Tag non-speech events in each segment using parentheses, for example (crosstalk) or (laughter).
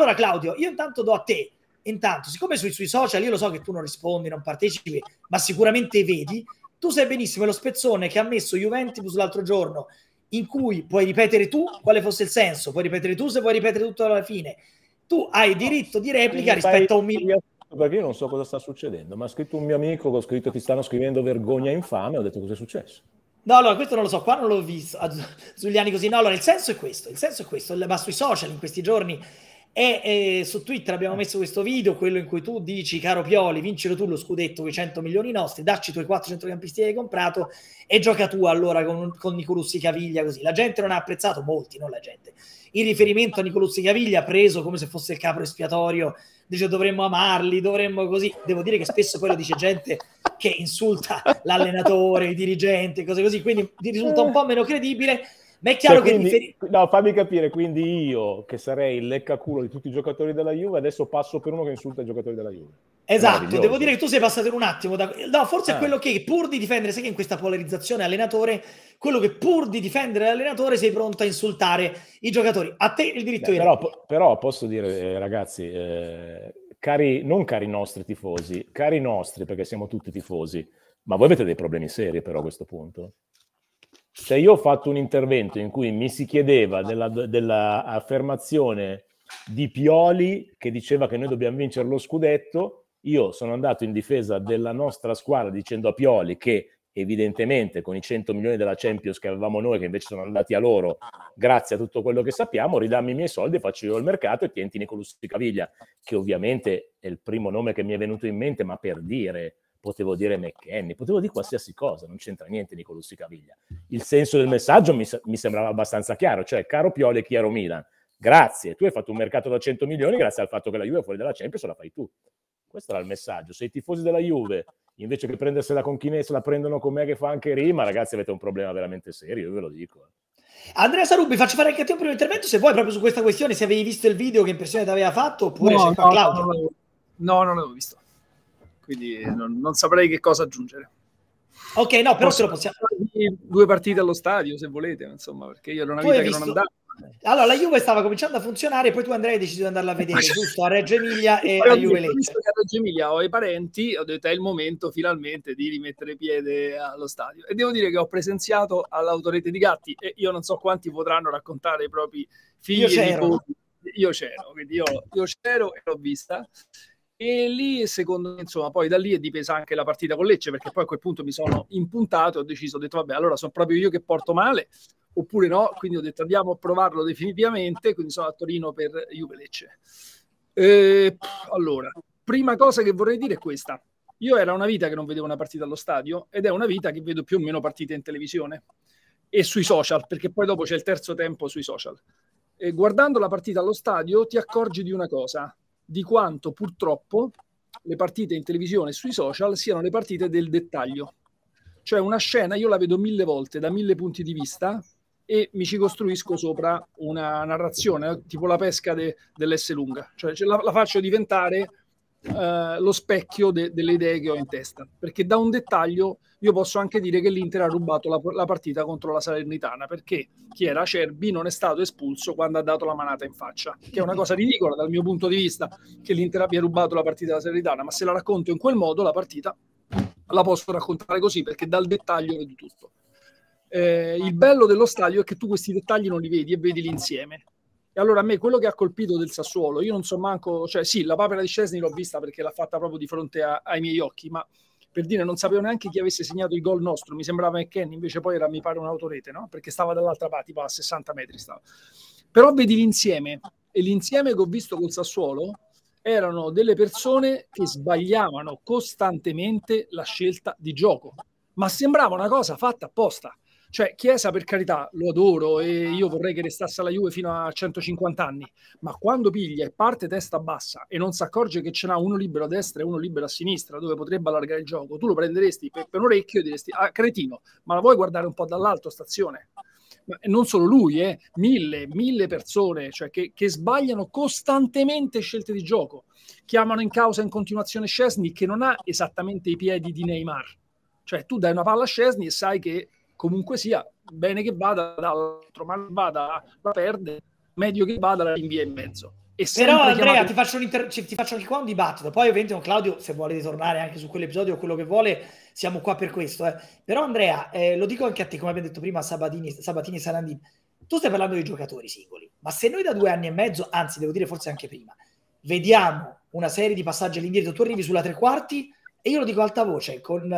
Allora, Claudio, io intanto do a te. Intanto, siccome sui, sui social io lo so che tu non rispondi, non partecipi, ma sicuramente vedi, tu sai benissimo lo spezzone che ha messo Juventus l'altro giorno, in cui puoi ripetere tu quale fosse il senso, puoi ripetere tu se puoi ripetere tutto alla fine. Tu hai diritto di replica rispetto a un milione perché io non so cosa sta succedendo, ma ha scritto un mio amico che ho scritto ti stanno scrivendo vergogna infame, ho detto cosa è successo. No, allora questo non lo so, qua non l'ho visto, (laughs) Giuliani così, no, allora il senso è questo, il senso è questo, ma sui social in questi giorni e eh, su Twitter abbiamo messo questo video, quello in cui tu dici, caro Pioli, vincilo tu lo scudetto con i 100 milioni nostri, dacci i tuoi 4 centrocampisti che hai comprato e gioca tu allora con, con Nicolussi Caviglia così. La gente non ha apprezzato, molti, non la gente, il riferimento a Nicolussi Caviglia preso come se fosse il capro espiatorio, dice dovremmo amarli, dovremmo così. Devo dire che spesso poi lo dice gente che insulta l'allenatore, i dirigenti, cose così, quindi risulta un po' meno credibile ma è chiaro cioè, che quindi, No, fammi capire, quindi io che sarei il leccaculo di tutti i giocatori della Juve, adesso passo per uno che insulta i giocatori della Juve. Esatto, devo dire che tu sei passato in un attimo da... No, forse ah. è quello che pur di difendere, sai che in questa polarizzazione allenatore, quello che pur di difendere l'allenatore sei pronto a insultare i giocatori. A te il diritto Beh, era. Però, però, posso dire, eh, ragazzi, eh, cari, non cari nostri tifosi, cari nostri, perché siamo tutti tifosi, ma voi avete dei problemi seri però a questo punto se cioè, io ho fatto un intervento in cui mi si chiedeva dell'affermazione della di Pioli che diceva che noi dobbiamo vincere lo scudetto, io sono andato in difesa della nostra squadra dicendo a Pioli che evidentemente con i 100 milioni della Champions che avevamo noi, che invece sono andati a loro, grazie a tutto quello che sappiamo, ridammi i miei soldi, faccio io il mercato e tienti Nicolussi Caviglia, che ovviamente è il primo nome che mi è venuto in mente, ma per dire, potevo dire McKenny, potevo dire qualsiasi cosa, non c'entra niente Nicolussi Caviglia. Il senso del messaggio mi, mi sembrava abbastanza chiaro, cioè caro Pioli e chiaro Milan, grazie, tu hai fatto un mercato da 100 milioni grazie al fatto che la Juve è fuori dalla Champions, la fai tu. Questo era il messaggio. Se i tifosi della Juve, invece che prendersela con Chinese, la prendono con me che fa anche rima, ragazzi avete un problema veramente serio, io ve lo dico. Eh. Andrea Sarubbi, faccio fare anche a te un primo intervento se vuoi proprio su questa questione, se avevi visto il video, che impressione ti aveva fatto, oppure no, se no, Claudio. No, non l'avevo visto quindi non, non saprei che cosa aggiungere. Ok, no, però se lo possiamo... Due partite allo stadio, se volete, insomma, perché io ero una vita visto... che non andavo. Allora, la Juve stava cominciando a funzionare, poi tu Andrea hai deciso di andarla a vedere, (laughs) giusto? A Reggio Emilia e a Juve Lecce. Visto che a Reggio Emilia ho i parenti, ho detto è il momento finalmente di rimettere piede allo stadio. E devo dire che ho presenziato all'autorete di Gatti e io non so quanti potranno raccontare i propri figli. Io c'ero. Io c'ero, quindi io, io c'ero e l'ho vista. E lì, secondo me, insomma, poi da lì è dipesa anche la partita con Lecce, perché poi a quel punto mi sono impuntato e ho deciso, ho detto, vabbè, allora sono proprio io che porto male, oppure no, quindi ho detto andiamo a provarlo definitivamente, quindi sono a Torino per Juve Lecce. E, allora, prima cosa che vorrei dire è questa. Io era una vita che non vedevo una partita allo stadio ed è una vita che vedo più o meno partite in televisione e sui social, perché poi dopo c'è il terzo tempo sui social. E guardando la partita allo stadio ti accorgi di una cosa, di quanto purtroppo le partite in televisione e sui social siano le partite del dettaglio. Cioè una scena io la vedo mille volte da mille punti di vista e mi ci costruisco sopra una narrazione, tipo la pesca de, dell'S lunga. Cioè la, la faccio diventare eh, lo specchio de- delle idee che ho in testa, perché da un dettaglio io posso anche dire che l'Inter ha rubato la, la partita contro la Salernitana, perché chi era Cerbi non è stato espulso quando ha dato la manata in faccia, che è una cosa ridicola dal mio punto di vista che l'Inter abbia rubato la partita della Salernitana, ma se la racconto in quel modo la partita la posso raccontare così, perché dal dettaglio vedo tutto. Eh, il bello dello stadio è che tu questi dettagli non li vedi e vedi l'insieme allora a me quello che ha colpito del Sassuolo, io non so manco, cioè sì, la papera di Scesni l'ho vista perché l'ha fatta proprio di fronte a, ai miei occhi, ma per dire non sapevo neanche chi avesse segnato il gol nostro, mi sembrava McKenny, invece poi era mi pare un'autorete, no? Perché stava dall'altra parte, tipo a 60 metri stava. Però vedi l'insieme e l'insieme che ho visto col Sassuolo erano delle persone che sbagliavano costantemente la scelta di gioco, ma sembrava una cosa fatta apposta. Cioè, Chiesa, per carità, lo adoro e ah. io vorrei che restasse alla Juve fino a 150 anni, ma quando piglia e parte testa bassa e non si accorge che ce n'ha uno libero a destra e uno libero a sinistra, dove potrebbe allargare il gioco, tu lo prenderesti per, per un orecchio e diresti, ah, cretino, ma la vuoi guardare un po' dall'alto stazione? non solo lui, eh, mille, mille persone cioè, che, che, sbagliano costantemente scelte di gioco. Chiamano in causa in continuazione Scesni che non ha esattamente i piedi di Neymar. Cioè tu dai una palla a Scesni e sai che comunque sia, bene che vada dall'altro, mal vada la perde, meglio che vada la rinvia in mezzo. Però Andrea, chiamato... ti, faccio inter... ti, faccio anche qua un dibattito, poi ovviamente con Claudio, se vuole ritornare anche su quell'episodio o quello che vuole, siamo qua per questo. Eh. Però Andrea, eh, lo dico anche a te, come abbiamo detto prima, Sabatini, Sabatini e Sarandini, tu stai parlando di giocatori singoli, ma se noi da due anni e mezzo, anzi devo dire forse anche prima, vediamo una serie di passaggi all'indietro, tu arrivi sulla tre quarti e io lo dico a alta voce, con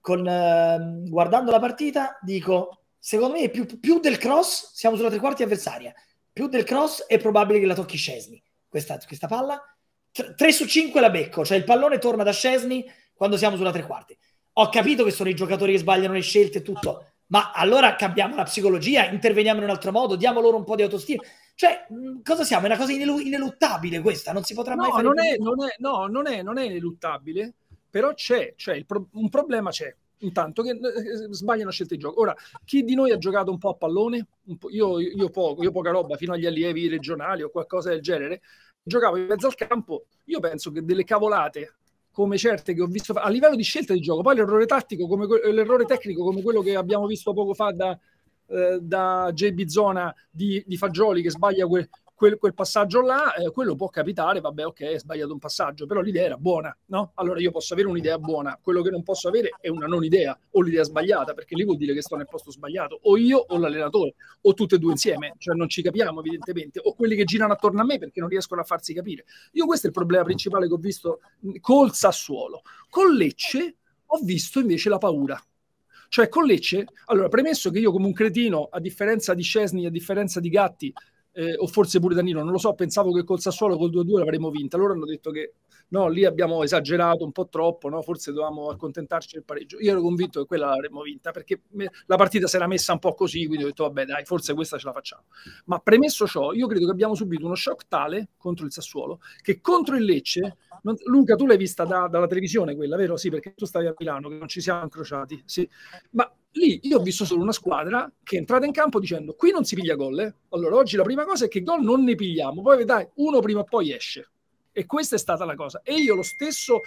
con, eh, guardando la partita, dico, secondo me più, più, del cross, siamo sulla tre quarti avversaria, più del cross è probabile che la tocchi Scesni, questa, questa palla. 3 su 5 la becco, cioè il pallone torna da Scesni quando siamo sulla tre quarti. Ho capito che sono i giocatori che sbagliano le scelte e tutto, ma allora cambiamo la psicologia, interveniamo in un altro modo, diamo loro un po' di autostima. Cioè, cosa siamo? È una cosa ineluttabile questa, non si potrà no, mai fare. Non è, non è, no, non è, non è ineluttabile però c'è, c'è cioè, pro- un problema c'è. Intanto che eh, sbagliano scelte di gioco. Ora, chi di noi ha giocato un po' a pallone? Po', io, io, poco, io poca roba, fino agli allievi regionali o qualcosa del genere. Giocavo in mezzo al campo. Io penso che delle cavolate come certe che ho visto a livello di scelta di gioco, poi l'errore tattico, come l'errore tecnico, come quello che abbiamo visto poco fa da, eh, da J. Bizzona di, di Fagioli che sbaglia quel, quel, quel passaggio là, eh, quello può capitare, vabbè ok, è sbagliato un passaggio, però l'idea era buona, no? Allora io posso avere un'idea buona, quello che non posso avere è una non idea o l'idea sbagliata, perché lì vuol dire che sto nel posto sbagliato, o io o l'allenatore, o tutte e due insieme, cioè non ci capiamo evidentemente, o quelli che girano attorno a me perché non riescono a farsi capire. Io questo è il problema principale che ho visto mm, col Sassuolo. Con Lecce ho visto invece la paura. Cioè con Lecce, allora premesso che io come un cretino, a differenza di Cesni, a differenza di Gatti, eh, o forse pure Danilo, non lo so, pensavo che col Sassuolo col 2-2 l'avremmo vinta, loro hanno detto che no, lì abbiamo esagerato un po' troppo, no? forse dovevamo accontentarci del pareggio. Io ero convinto che quella l'avremmo vinta perché me, la partita si era messa un po' così, quindi ho detto vabbè dai, forse questa ce la facciamo. Ma premesso ciò, io credo che abbiamo subito uno shock tale contro il Sassuolo che contro il Lecce, non, Luca tu l'hai vista da, dalla televisione quella, vero? Sì, perché tu stavi a Milano, che non ci siamo incrociati, sì. Ma lì io ho visto solo una squadra che è entrata in campo dicendo qui non si piglia gol. Eh? Allora oggi la prima cosa è che gol non ne pigliamo, poi dai, uno prima o poi esce. E questa è stata la cosa. E io lo stesso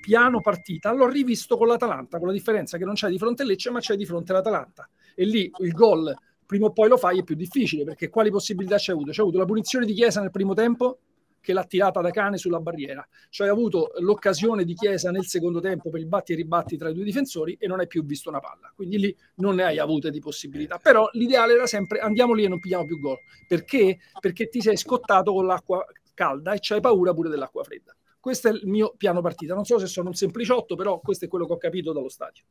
piano partita l'ho rivisto con l'Atalanta, con la differenza che non c'è di fronte Lecce ma c'è di fronte l'Atalanta. E lì il gol prima o poi lo fai è più difficile perché quali possibilità c'è avuto? C'è avuto la punizione di Chiesa nel primo tempo che l'ha tirata da cane sulla barriera. Cioè ha avuto l'occasione di Chiesa nel secondo tempo per il batti e ribatti tra i due difensori e non hai più visto una palla. Quindi lì non ne hai avute di possibilità. Però l'ideale era sempre andiamo lì e non pigliamo più gol. Perché? Perché ti sei scottato con l'acqua calda e c'hai paura pure dell'acqua fredda. Questo è il mio piano partita. Non so se sono un sempliciotto, però questo è quello che ho capito dallo stadio.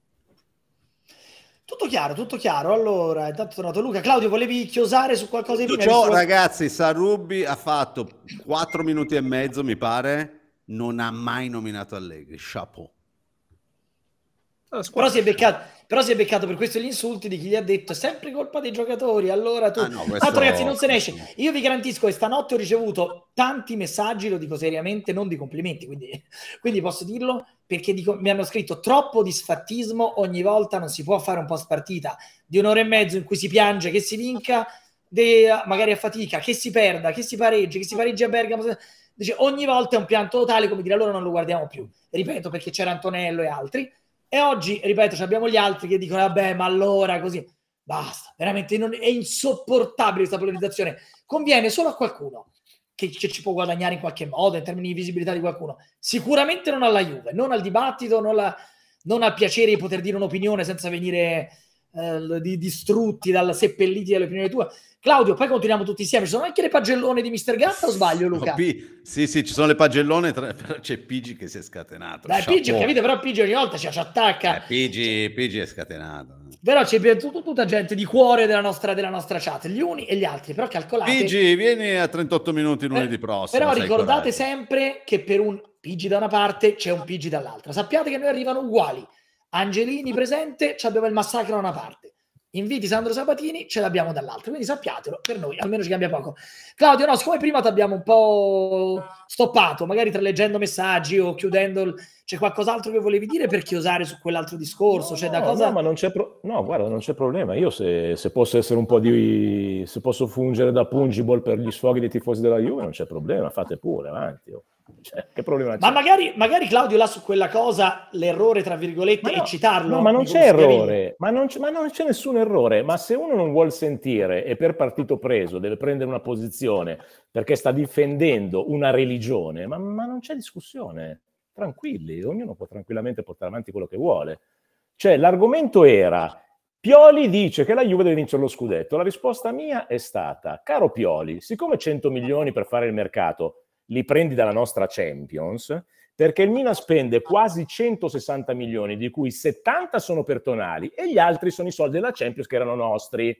Tutto chiaro, tutto chiaro. Allora, intanto è tornato Luca. Claudio, volevi chiosare su qualcosa di più? Ciao, ragazzi, Sarubbi ha fatto 4 minuti e mezzo, mi pare, non ha mai nominato Allegri. Chapeau. Ah, Però si è beccato però si è beccato per questo gli insulti di chi gli ha detto sempre colpa dei giocatori, allora tu... Ah, no, questo... Tanto ragazzi non se ne esce. Io vi garantisco che stanotte ho ricevuto tanti messaggi, lo dico seriamente, non di complimenti, quindi, quindi posso dirlo, perché dico, mi hanno scritto troppo disfattismo, ogni volta non si può fare un post partita di un'ora e mezzo in cui si piange che si vinca, de, magari a fatica, che si perda, che si pareggi, che si pareggi a Bergamo. Dice, ogni volta è un pianto totale come dire allora non lo guardiamo più. Ripeto perché c'era Antonello e altri, e oggi, ripeto, abbiamo gli altri che dicono, vabbè, ma allora così, basta, veramente non, è insopportabile questa polarizzazione. Conviene solo a qualcuno che, che, ci può guadagnare in qualche modo in termini di visibilità di qualcuno. Sicuramente non alla Juve, non al dibattito, non, alla, non al piacere di poter dire un'opinione senza venire eh, distrutti, dal, seppelliti dall'opinione tua. Claudio, poi continuiamo tutti insieme. Ci sono anche le pagellone di Mister Gatta o sbaglio, Luca? No, P- sì, sì, ci sono le pagellone, tra... (laughs) c'è Pigi che si è scatenato. Dai, Pigi, capite, però Pigi ogni volta ci, ci attacca. Eh, Pigi, Pigi è scatenato. Però c'è tutta, tutta gente di cuore della nostra, della nostra, chat, gli uni e gli altri, però calcolate... Pigi, vieni a 38 minuti lunedì eh, prossimo. Però ricordate sempre che per un Pigi da una parte c'è un Pigi dall'altra. Sappiate che noi arrivano uguali. Angelini presente, abbiamo il massacro da una parte. Inviti Sandro Sabatini, ce l'abbiamo dall'altro, quindi sappiatelo, per noi almeno ci cambia poco. Claudio, no, siccome prima ti abbiamo un po' stoppato, magari tra leggendo messaggi o chiudendo, il... c'è qualcos'altro che volevi dire per chiosare su quell'altro discorso? Cioè, no, cioè, no, cosa... no, ma non c'è pro... no, guarda, non c'è problema. Io se, se, posso essere un po' di... se posso fungere da pungible per gli sfoghi dei tifosi della Juve, non c'è problema, fate pure, avanti. Oh. Cioè, che problema ma magari, magari, Claudio là su quella cosa l'errore tra virgolette no, e citarlo no, ma non c'è errore ma non, ma non c'è nessun errore ma se uno non vuol sentire e per partito preso deve prendere una posizione perché sta difendendo una religione ma, ma non c'è discussione tranquilli ognuno può tranquillamente portare avanti quello che vuole cioè l'argomento era Pioli dice che la Juve deve vincere lo scudetto. La risposta mia è stata, caro Pioli, siccome 100 milioni per fare il mercato li prendi dalla nostra Champions, perché il Milan spende esatto. quasi 160 milioni, di cui 70 sono per Tonali e gli altri sono i soldi della Champions che erano nostri.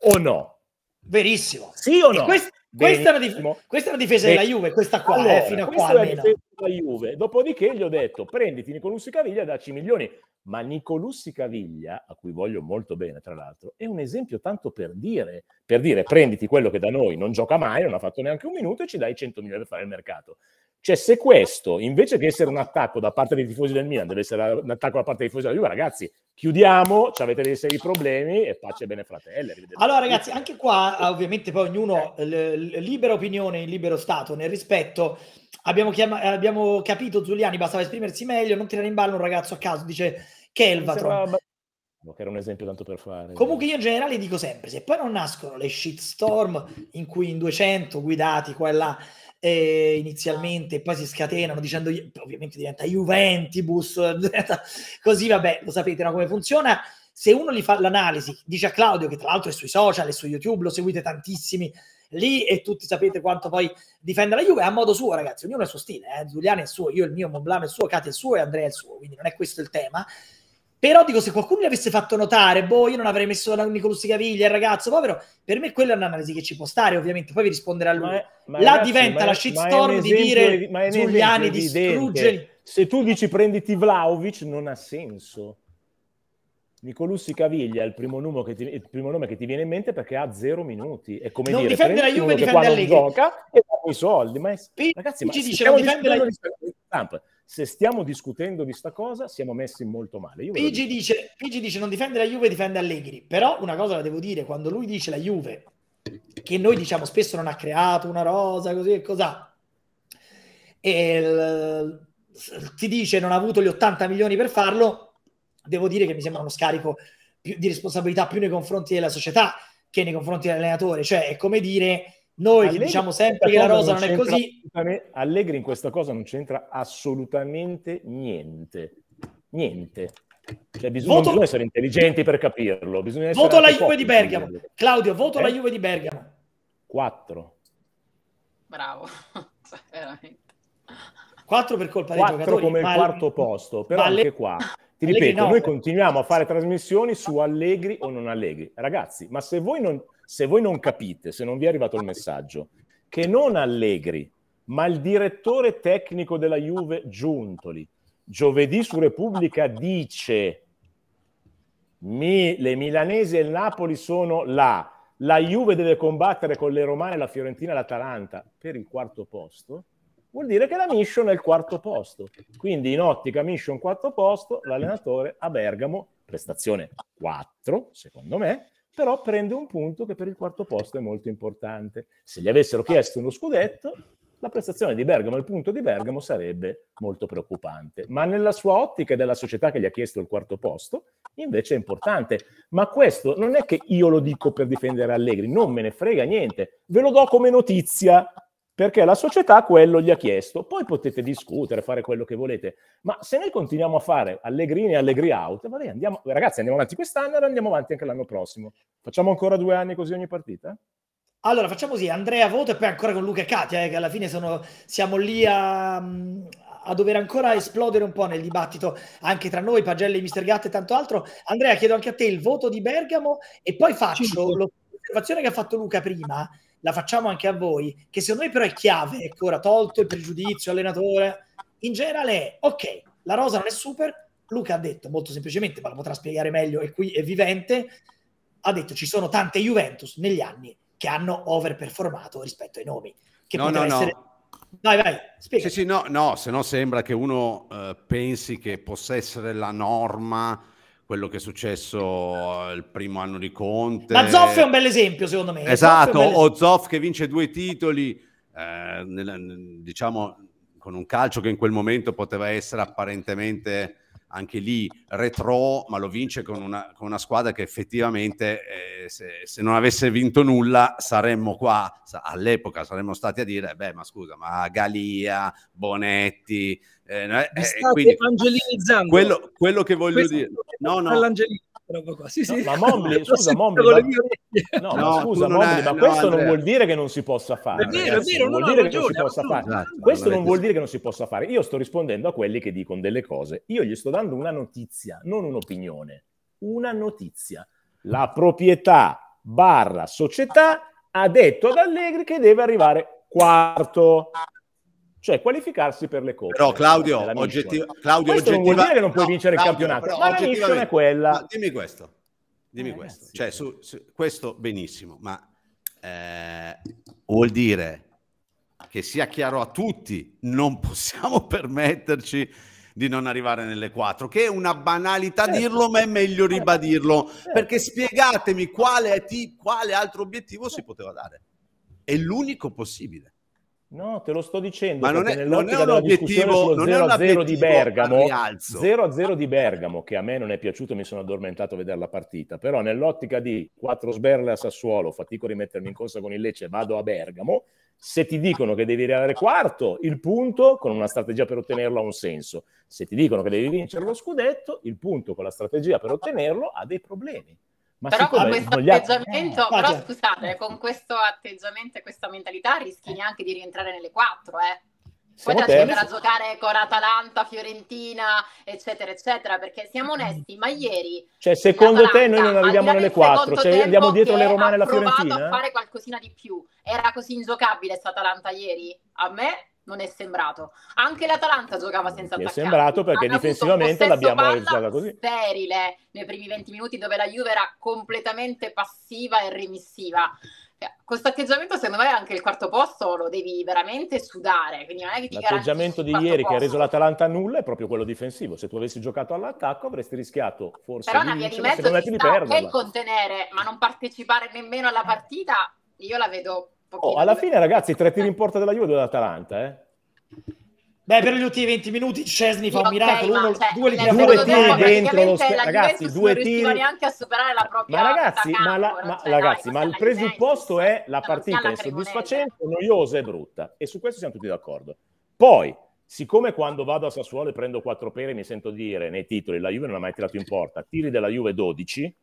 O no? Verissimo. Sì o no? Quest- questa è, dif- questa è, una difesa della Juve, questa qua, eh, allora, eh, fino a qua almeno. della Juve. Dopodiché gli ho detto, prenditi Nicolussi Caviglia e dacci milioni. Ma Nicolussi Caviglia, a cui voglio molto bene tra l'altro, è un esempio tanto per dire, per dire prenditi quello che da noi non gioca mai, non ha fatto neanche un minuto e ci dai 100 milioni per fare il mercato. Cioè, se questo, invece che essere un attacco da parte dei tifosi del Milan, deve essere un attacco da parte dei tifosi della Juve, ragazzi, chiudiamo, ci avete dei seri problemi e pace bene fratelli. Allora ragazzi, anche qua ah, ovviamente poi ognuno, l- libera opinione in libero stato, nel rispetto, abbiamo, chiama- abbiamo capito Giuliani, bastava esprimersi meglio, non tirare in ballo un ragazzo a caso, dice Kelvatron. Sembra... Che era un esempio tanto per fare. Comunque io in generale dico sempre, se poi non nascono le shitstorm in cui in 200 guidati qua e là eh, esatto. inizialmente, poi si scatenano dicendo, ovviamente diventa Juventus, (laughs) così vabbè, lo sapete no, come funziona. Se uno gli fa l'analisi, dice a Claudio, che tra l'altro è sui social, è su YouTube, lo seguite tantissimi lì e tutti sapete quanto poi difende la Juve a modo suo ragazzi, ognuno ha il suo stile, eh? Giuliano è il suo, io il mio, Monblano è il suo, Cati è il suo e Andrea è il suo, quindi non è questo il tema, però dico, se qualcuno gli avesse fatto notare, boh, io non avrei messo la Nicolussi Caviglia, il ragazzo, povero, per me quella è un'analisi che ci può stare, ovviamente, poi vi risponderà lui. Ma, ma Là ragazzi, diventa ma, la shitstorm di dire Giuliani distrugge... Se tu dici prenditi Vlaovic, non ha senso. Nicolussi Caviglia è il primo, ti, il primo, nome che ti viene in mente perché ha zero minuti. È come non dire, difende la Juve, difende Allegri. gioca e dà i soldi. Ma è, ragazzi, ma ci dice, non difende la Juve se stiamo discutendo di sta cosa, siamo messi molto male. Pigi dice, Pigi dice non difende la Juve, difende Allegri. Però una cosa la devo dire, quando lui dice la Juve, che noi diciamo spesso non ha creato una rosa, così e cos'ha, e il, ti dice non ha avuto gli 80 milioni per farlo, devo dire che mi sembra uno scarico più, di responsabilità più nei confronti della società che nei confronti dell'allenatore. Cioè è come dire noi Allegri che diciamo sempre che la rosa non, non è così. Allegri in questa cosa non c'entra assolutamente niente. Niente. Cioè, bisogna, voto... bisogna essere intelligenti per capirlo. Bisogna voto la eh? Juve di Bergamo. Claudio, voto eh? la Juve di Bergamo. 4. Bravo. (laughs) Cioè, veramente. 4 per colpa 4 dei giocatori. come il quarto posto, però ma anche qua. Ti ripeto, noi continuiamo a fare trasmissioni su Allegri o non Allegri. Ragazzi, ma se voi non se voi non capite, se non vi è arrivato il messaggio, che non Allegri, ma il direttore tecnico della Juve Giuntoli, giovedì su Repubblica dice mi, le milanesi e il Napoli sono là, la Juve deve combattere con le romane, la Fiorentina e l'Atalanta per il quarto posto, vuol dire che la mission è il quarto posto. Quindi in ottica mission quarto posto, l'allenatore a Bergamo, prestazione 4 secondo me, però prende un punto che per il quarto posto è molto importante. Se gli avessero chiesto uno scudetto, la prestazione di Bergamo, il punto di Bergamo sarebbe molto preoccupante. Ma nella sua ottica e della società che gli ha chiesto il quarto posto, invece è importante. Ma questo non è che io lo dico per difendere Allegri, non me ne frega niente, ve lo do come notizia, perché la società quello gli ha chiesto. Poi potete discutere, fare quello che volete, ma se noi continuiamo a fare allegri in e Allegri out, vabbè, andiamo, ragazzi, andiamo avanti quest'anno e andiamo avanti anche l'anno prossimo. Facciamo ancora due anni così ogni partita? Allora, facciamo così, Andrea Voto e poi ancora con Luca e Katia, eh, che alla fine sono, siamo lì a, a dover ancora esplodere un po' nel dibattito anche tra noi, Pagelli, Mister Gatto e tanto altro. Andrea, chiedo anche a te il voto di Bergamo e poi faccio l'osservazione che ha fatto Luca prima la facciamo anche a voi, che secondo me però è chiave, ecco ora tolto il pregiudizio, allenatore, in generale è, ok, la rosa non è super, Luca ha detto molto semplicemente, ma lo potrà spiegare meglio e qui è vivente, ha detto ci sono tante Juventus negli anni che hanno overperformato rispetto ai nomi. Che no, no, essere... no. Vai, vai, spiega. Sì, sì, no, no, se no sembra che uno eh, pensi che possa essere la norma quello che è successo eh, il primo anno di Conte. Ma Zoff è un bel esempio, secondo me. Esatto, Zoff o Zoff che vince due titoli, eh, nel, diciamo, con un calcio che in quel momento poteva essere apparentemente anche lì retro, ma lo vince con una, con una squadra che effettivamente eh, se, se, non avesse vinto nulla saremmo qua, all'epoca saremmo stati a dire, beh ma scusa, ma Galia, Bonetti, eh, eh, quindi, quello, quello, che voglio Questo dire, no, no, sì, sì. No, (laughs) ma Mobley, scusa, Mobley, ma... No, no, scusa, Mobley, hai... ma questo non vuol dire che non si possa fare. È vero, è vero, non vuol dire che non si possa fare. Questo non vuol dire che non si possa fare. Io sto rispondendo a quelli che dicono delle cose. Io gli sto dando una notizia, non un'opinione, una notizia. La proprietà barra società ha detto ad Allegri che deve arrivare quarto cioè qualificarsi per le coppe. Però Claudio, oggettiv- Claudio questo oggettiva- non vuol dire che non puoi no, vincere Claudio, il campionato, ma la mission è quella. Ma dimmi questo, dimmi eh, questo. cioè, su, su, questo benissimo, ma eh, vuol dire che sia chiaro a tutti, non (laughs) possiamo permetterci di non arrivare nelle quattro, che è una banalità certo. dirlo, ma è meglio certo. ribadirlo, certo. perché spiegatemi quale, ti, quale altro obiettivo certo. si poteva dare. È l'unico possibile. No, te lo sto dicendo. Ma non è, non è un obiettivo, non 0 0 di Bergamo, 0 0 di Bergamo, che a me non è piaciuto, mi sono addormentato a vedere la partita. Però nell'ottica di 4 sberle a Sassuolo, fatico a rimettermi in corsa con il Lecce, vado a Bergamo. Se ti dicono che devi arrivare quarto, il punto con una strategia per ottenerlo ha un senso. Se ti dicono che devi vincere lo scudetto, il punto con la strategia per ottenerlo ha dei problemi. Ma però con questo sbagliato. atteggiamento, eh, però scusate, con questo atteggiamento e questa mentalità rischi eh. neanche di rientrare nelle quattro, eh. Poi ti scendere a giocare con Atalanta, Fiorentina, eccetera, eccetera, perché siamo mm. onesti, ma ieri... Cioè, secondo te noi non arriviamo nelle quattro, cioè andiamo dietro le Romane e la Fiorentina? Ha provato a fare qualcosina di più. Era così ingiocabile questa Atalanta ieri? A me non è sembrato. Anche l'Atalanta giocava senza Mi attaccare. Mi è sembrato perché Hanno difensivamente l'abbiamo realizzata così. Sterile nei primi 20 minuti dove la Juve era completamente passiva e remissiva. Cioè, questo atteggiamento, secondo me, anche il quarto posto lo devi veramente sudare. Quindi non è che ti L'atteggiamento di ieri posto. che ha reso l'Atalanta nulla è proprio quello difensivo. Se tu avessi giocato all'attacco avresti rischiato forse Però di vincere, di mezzo se non di perderla. Che contenere, ma non partecipare nemmeno alla partita, io la vedo Oh, alla fine, ragazzi, tre tiri in porta della Juve e due dell'Atalanta, eh? Beh, per gli ultimi 20 minuti Cesni fa un miracolo, okay, uno, cioè, due li due tiri dentro lo specchio. Ragazzi, due tiri neanche a superare la propria Ma ragazzi, campo, ma, la, ma, cioè, ragazzi, dai, ma il presupposto è la cioè, partita insoddisfacente, noiosa e brutta e su questo siamo tutti d'accordo. Poi, siccome quando vado a Sassuolo e prendo quattro pere mi sento dire nei titoli la Juve non ha mai tirato in porta, tiri della Juve 12,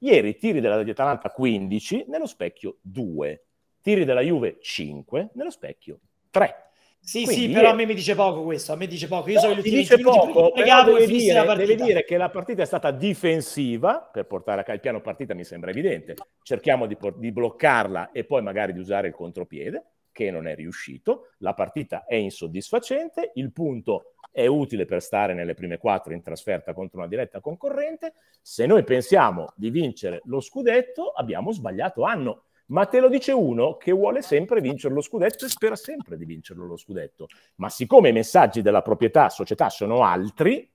ieri tiri della Atalanta 15, nello specchio 2 tiri della Juve 5, nello specchio 3. Sì, Quindi sì, però a me mi dice poco questo, a me dice poco. Io no, sono gli ultimi dice poco, devi dire, deve dire che la partita è stata difensiva, per portare a casa il piano partita mi sembra evidente, cerchiamo di, di bloccarla e poi magari di usare il contropiede, che non è riuscito, la partita è insoddisfacente, il punto è utile per stare nelle prime quattro in trasferta contro una diretta concorrente, se noi pensiamo di vincere lo scudetto abbiamo sbagliato anno ma te lo dice uno che vuole eh. sempre vincere lo scudetto e spera sempre di vincerlo lo scudetto. Ma siccome i messaggi della proprietà società sono altri...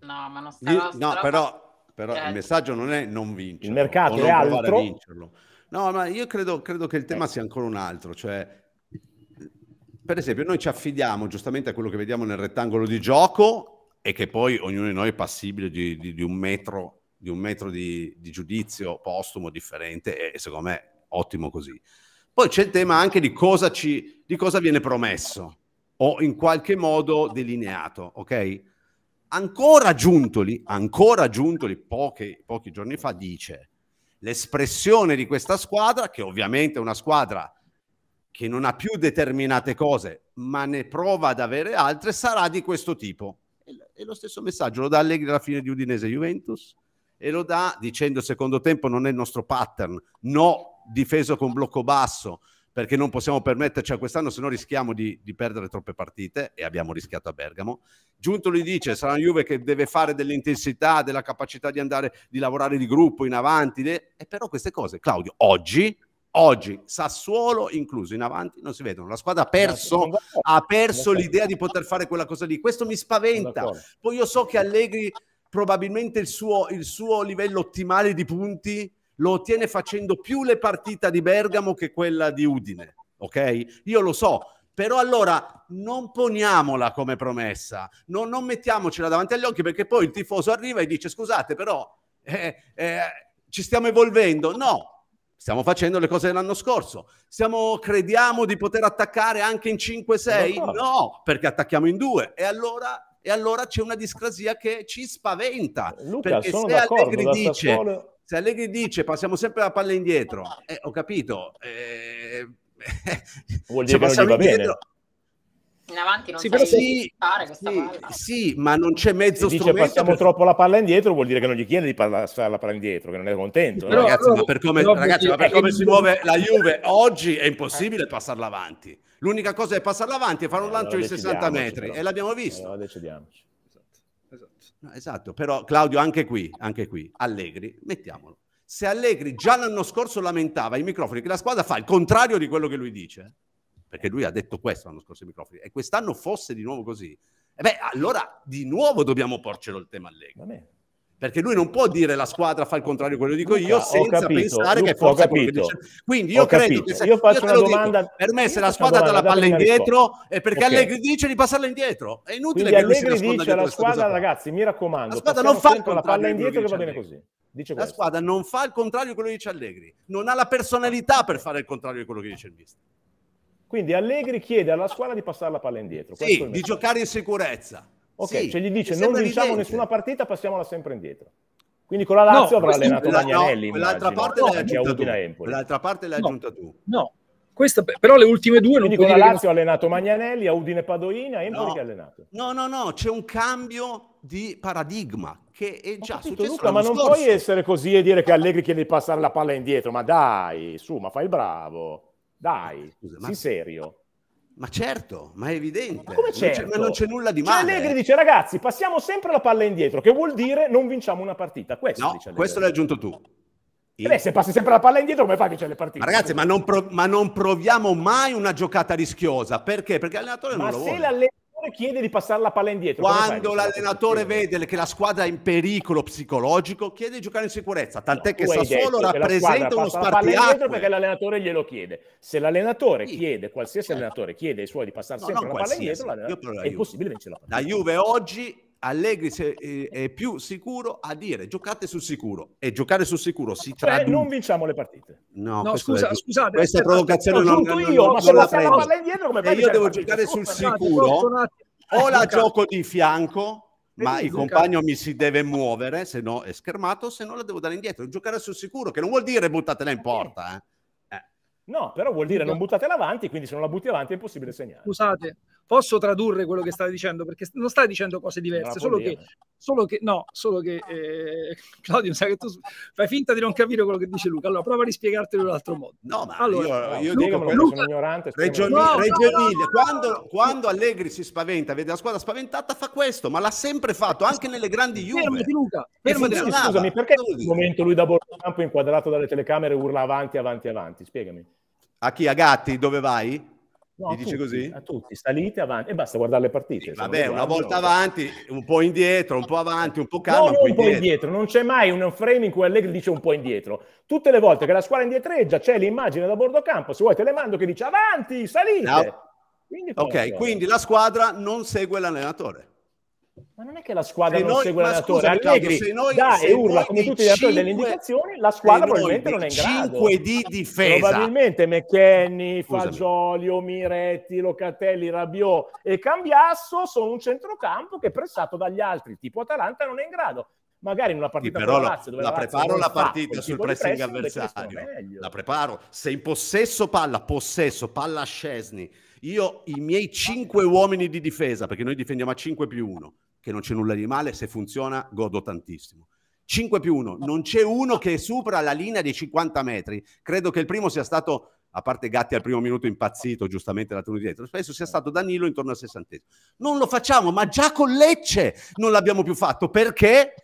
No, ma non sta... Io, no, però, però eh. il messaggio non è non vincere. Il mercato è altro. No, ma io credo, credo che il tema eh. sia ancora un altro, cioè... Per esempio, noi ci affidiamo giustamente a quello che vediamo nel rettangolo di gioco e che poi ognuno di noi è passibile di, di, di un metro di un metro di, di giudizio postumo differente e, secondo me ottimo così. Poi c'è il tema anche di cosa, ci, di cosa viene promesso o in qualche modo delineato, ok? Ancora Giuntoli, ancora Giuntoli pochi, pochi giorni fa dice l'espressione di questa squadra, che ovviamente è una squadra che non ha più determinate cose, ma ne prova ad avere altre, sarà di questo tipo. E lo stesso messaggio lo dà Allegri alla fine di Udinese Juventus, e lo dà dicendo secondo tempo non è il nostro pattern, no difeso con blocco basso, perché non possiamo permetterci a quest'anno, se no rischiamo di, di, perdere troppe partite e abbiamo rischiato a Bergamo. Giunto gli dice, sarà una Juve che deve fare dell'intensità, della capacità di andare, di lavorare di gruppo in avanti, e però queste cose, Claudio, oggi oggi Sassuolo incluso in avanti non si vedono la squadra ha perso, ha perso l'idea di poter fare quella cosa lì questo mi spaventa poi io so che Allegri probabilmente il suo, il suo livello ottimale di punti lo ottiene facendo più le partite di Bergamo che quella di Udine. Ok? Io lo so, però allora non poniamola come promessa, non, non, mettiamocela davanti agli occhi perché poi il tifoso arriva e dice scusate però eh, eh, ci stiamo evolvendo, no, stiamo facendo le cose dell'anno scorso, stiamo, crediamo di poter attaccare anche in 5-6, no, perché attacchiamo in 2 e allora e allora c'è una discrasia che ci spaventa. Luca, perché sono se Allegri dice... Sassuolo... Se Allegri dice passiamo sempre la palla indietro, eh, ho capito, eh, (laughs) vuol cioè, dire cioè, che non gli va indietro, bene in avanti non sì, sai sì, fare questa sì, palla. Sì, ma non c'è mezzo Se strumento. Se passiamo per... troppo la palla indietro vuol dire che non gli chiede di passare la palla indietro, che non è contento. Però, no? Ragazzi, però, ma per come, ragazzi, ma per come si muove la Juve oggi è impossibile eh. passarla avanti. L'unica cosa è passare avanti e fare un lancio allora di 60 metri però. e l'abbiamo visto. Allora decidiamoci. Esatto. Esatto. No, esatto, però Claudio anche qui, anche qui, Allegri, mettiamolo. Se Allegri già l'anno scorso lamentava i microfoni che la squadra fa il contrario di quello che lui dice, perché lui ha detto questo l'anno scorso ai microfoni, e quest'anno fosse di nuovo così, e eh beh, allora di nuovo dobbiamo porcelo il tema Allegri. Va bene. Perché lui non può dire la squadra fa il contrario di quello che dico Luca, io senza capito, pensare Luca, che forse quello che dice. Quindi io ho credo che se, io faccio io una domanda, dico, per me se la squadra dà la palla indietro è perché okay. Allegri dice di passarla indietro. È inutile Quindi che Allegri dice alla squadra ragazzi, mi raccomando, la squadra non fa il la palla indietro che va bene così. Dice la squadra non fa il contrario di quello che dice Allegri, non ha la personalità per fare il contrario di quello che dice il mister. Quindi Allegri chiede alla squadra di passare la palla indietro. Sì, di giocare in sicurezza. Ok, sì, cioè gli dice non vinciamo evidente. nessuna partita, passiamola sempre indietro. Quindi con la Lazio no, avrà allenato la, Magnanelli. No, cioè, quell'altra parte l'hai aggiunta tu. Quell'altra parte l'hai aggiunta tu. No, questa, però le ultime due Quindi non con la Lazio ha allenato Magnanelli, a Udine Padoina, Empoli no. che ha allenato. No, no, no, c'è un cambio di paradigma che è già capito, successo Luca, ma non scorso. puoi essere così e dire che Allegri chiede di passare la palla indietro, ma dai, su, ma fai il bravo. Dai, Scusa, ma... sei serio. Ma certo, ma è evidente. Ma, come certo? non, c'è, ma certo? non c'è nulla di cioè, male. Cioè Allegri dice, ragazzi, passiamo sempre la palla indietro, che vuol dire non vinciamo una partita. Questo, no, questo l'hai aggiunto tu. Il... Beh, se passi sempre la palla indietro, come fai a vincere le partite? Ma ragazzi, ma non, prov- ma non, proviamo mai una giocata rischiosa. Perché? Perché l'allenatore ma non lo vuole. L'allenatore l'allenatore chiede di passare la palla indietro. Quando l'allenatore vede che la squadra è in pericolo psicologico, chiede di giocare in sicurezza. Tant'è no, che Sassuolo che rappresenta uno spartiacque. perché l'allenatore glielo chiede. Se l'allenatore sì. chiede, qualsiasi certo. allenatore chiede ai suoi di passare no, sempre la palla indietro, è impossibile vincere la palla. La Juve oggi Allegri eh, è più sicuro a dire giocate sul sicuro e giocare sul sicuro si cioè, traduce... non vinciamo le partite. No, no scusa, è... scusate. Questa provocazione non, non, io, non, ma se la prendo. Palla indietro, come e io devo giocare sul oh, sicuro o la gioco di fianco eh, ma il certo. compagno mi si deve muovere, se no è schermato, se no la devo dare indietro. Giocare sul sicuro, che non vuol dire buttatela in eh, porta. Eh. No, però vuol dire non buttatela avanti, quindi se non la butti avanti è impossibile segnare. Scusate, posso tradurre quello che state dicendo perché non stai dicendo cose diverse, solo che, solo che, no, solo che eh, Claudio, sai che tu fai finta di non capire quello che dice Luca. Allora prova a rispiegartelo in un altro modo. No, ma allora, io, io Luca, dico Luca, sono ignorante. Reggio, no, Reggio no, no, quando, quando, Allegri si spaventa, vede la squadra spaventata, fa questo, ma l'ha sempre fatto eh, anche nelle grandi Juve. Fermati Luca, fermati. Scusami, perché in quel momento lui da bordo inquadrato dalle telecamere urla avanti, avanti, avanti? Spiegami. A chi? A Gatti? Dove vai? No, Gli dice tutti, così? A tutti, salite avanti e basta guardare le partite. Sì, vabbè, una volta avanti, un po' indietro, un po' avanti, un po' calmo. No, un, un po' indietro. indietro. non c'è mai un frame in cui Allegri dice un po' indietro. Tutte le volte che la squadra indietreggia c'è l'immagine da bordo campo, se vuoi te le mando che dice avanti, salite. No. Quindi, ok, quindi la squadra non segue l'allenatore. Ma non è che la squadra se non noi, segue l'allenatore. Allegri se noi, dà e urla come tutti gli allenatori delle indicazioni, la squadra probabilmente non è in grado. 5 di difesa. Probabilmente McKenny, Fagioli, Miretti, Locatelli, Rabiot e Cambiasso sono un centrocampo che pressato dagli altri, tipo Atalanta, non è in grado magari in una partita sì, però la, Lazio, dove la, la preparo la partita sul pressing avversario la preparo se in possesso palla possesso palla a Scesni io i miei cinque uomini di difesa, perché noi difendiamo a 5 più 1, che non c'è nulla di male, se funziona godo tantissimo. 5 più 1, non c'è uno che supera la linea dei 50 metri. Credo che il primo sia stato, a parte Gatti al primo minuto impazzito, giustamente l'ha tenuto dietro, spesso sia stato Danilo intorno al sessantesimo. Non lo facciamo, ma già con Lecce non l'abbiamo più fatto. Perché?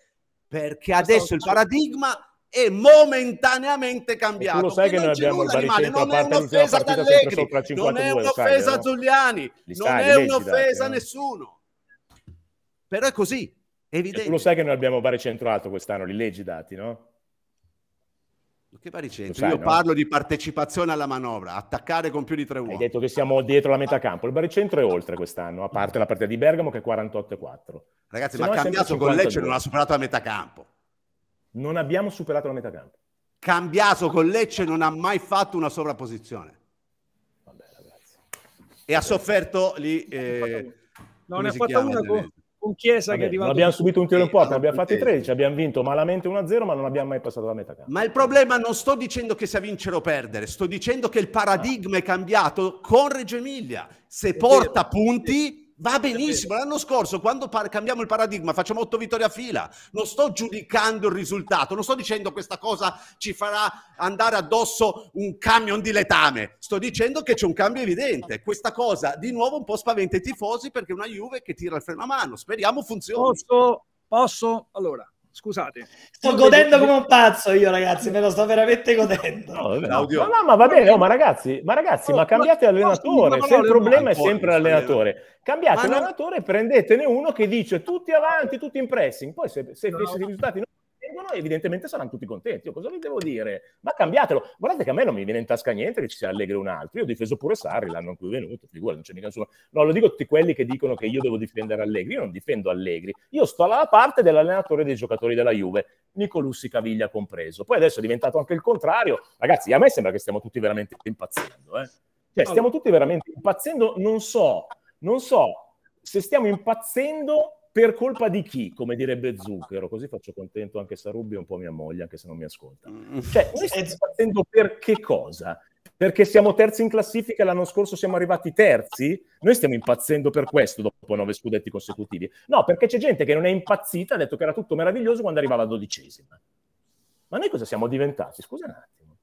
Perché adesso il paradigma è momentaneamente cambiato. E tu lo sai che noi abbiamo il baricentro a parte l'ultima partita sempre sopra 52. Non è un'offesa a Zuliani, non è un'offesa a nessuno. Però è così, evidente. E tu lo sai che noi abbiamo baricentro alto quest'anno, li leggi i dati, no? Che baricentro? Sai, Io no? parlo di partecipazione alla manovra, attaccare con più di tre uomini. Hai detto che siamo dietro la metà campo. Il baricentro è oltre quest'anno, a parte mm. la partita di Bergamo che è 48-4. Ragazzi, Se ma ha cambiato con Lecce non ha superato la metà campo. Non abbiamo superato la metà campo. Cambiaso con Lecce non ha mai fatto una sovrapposizione. Vabbè, ragazzi. E ha sofferto lì... Eh, no, ne ha fatta una con, con Chiesa Vabbè, che è arrivato... Non abbiamo subito un tiro in porta, abbiamo fatto i 13, abbiamo vinto malamente 1-0, ma non abbiamo mai passato la metà campo. Ma il problema non sto dicendo che sia vincere o perdere, sto dicendo che il paradigma ah. è cambiato con Reggio Emilia. Se porta punti Va benissimo, l'anno scorso quando par- cambiamo il paradigma facciamo otto vittorie a fila, non sto giudicando il risultato, non sto dicendo questa cosa ci farà andare addosso un camion di letame, sto dicendo che c'è un cambio evidente, questa cosa di nuovo un po' spaventa i tifosi perché è una Juve che tira il freno a mano, speriamo funzioni. Posso? Posso? Allora, scusate. Sto godendo come un pazzo io, ragazzi, me lo sto veramente godendo. No, no, no ma va bene, no, ma ragazzi, ma, ragazzi, oh, ma cambiate ma, allenatore, se il problema è sempre l'allenatore. Cambiate non... l'allenatore e prendetene uno che dice tutti avanti, tutti in pressing. Poi se, se, no. se i risultati non vengono, evidentemente saranno tutti contenti. Io cosa vi devo dire? Ma cambiatelo. Guardate che a me non mi viene in tasca niente che ci sia Allegri un altro. Io ho difeso pure Sarri l'anno in cui è venuto, figura, non c'è mica nessuno. No, lo dico a tutti quelli che dicono che io devo difendere Allegri. Io non difendo Allegri. Io sto alla parte dell'allenatore dei giocatori della Juve. Nicolussi Caviglia compreso. Poi adesso è diventato anche il contrario. Ragazzi, a me sembra che stiamo tutti veramente impazzendo. Eh? Cioè, stiamo tutti veramente impazzendo. Non so non so se stiamo impazzendo per colpa di chi, come direbbe Zucchero, così faccio contento anche Sarubbi e un po' mia moglie, anche se non mi ascolta. Cioè, noi stiamo impazzendo per che cosa? Perché siamo terzi in classifica e l'anno scorso siamo arrivati terzi? Noi stiamo impazzendo per questo dopo nove scudetti consecutivi. No, perché c'è gente che non è impazzita, ha detto che era tutto meraviglioso quando arrivava la dodicesima. Ma noi cosa siamo diventati? Scusa un attimo.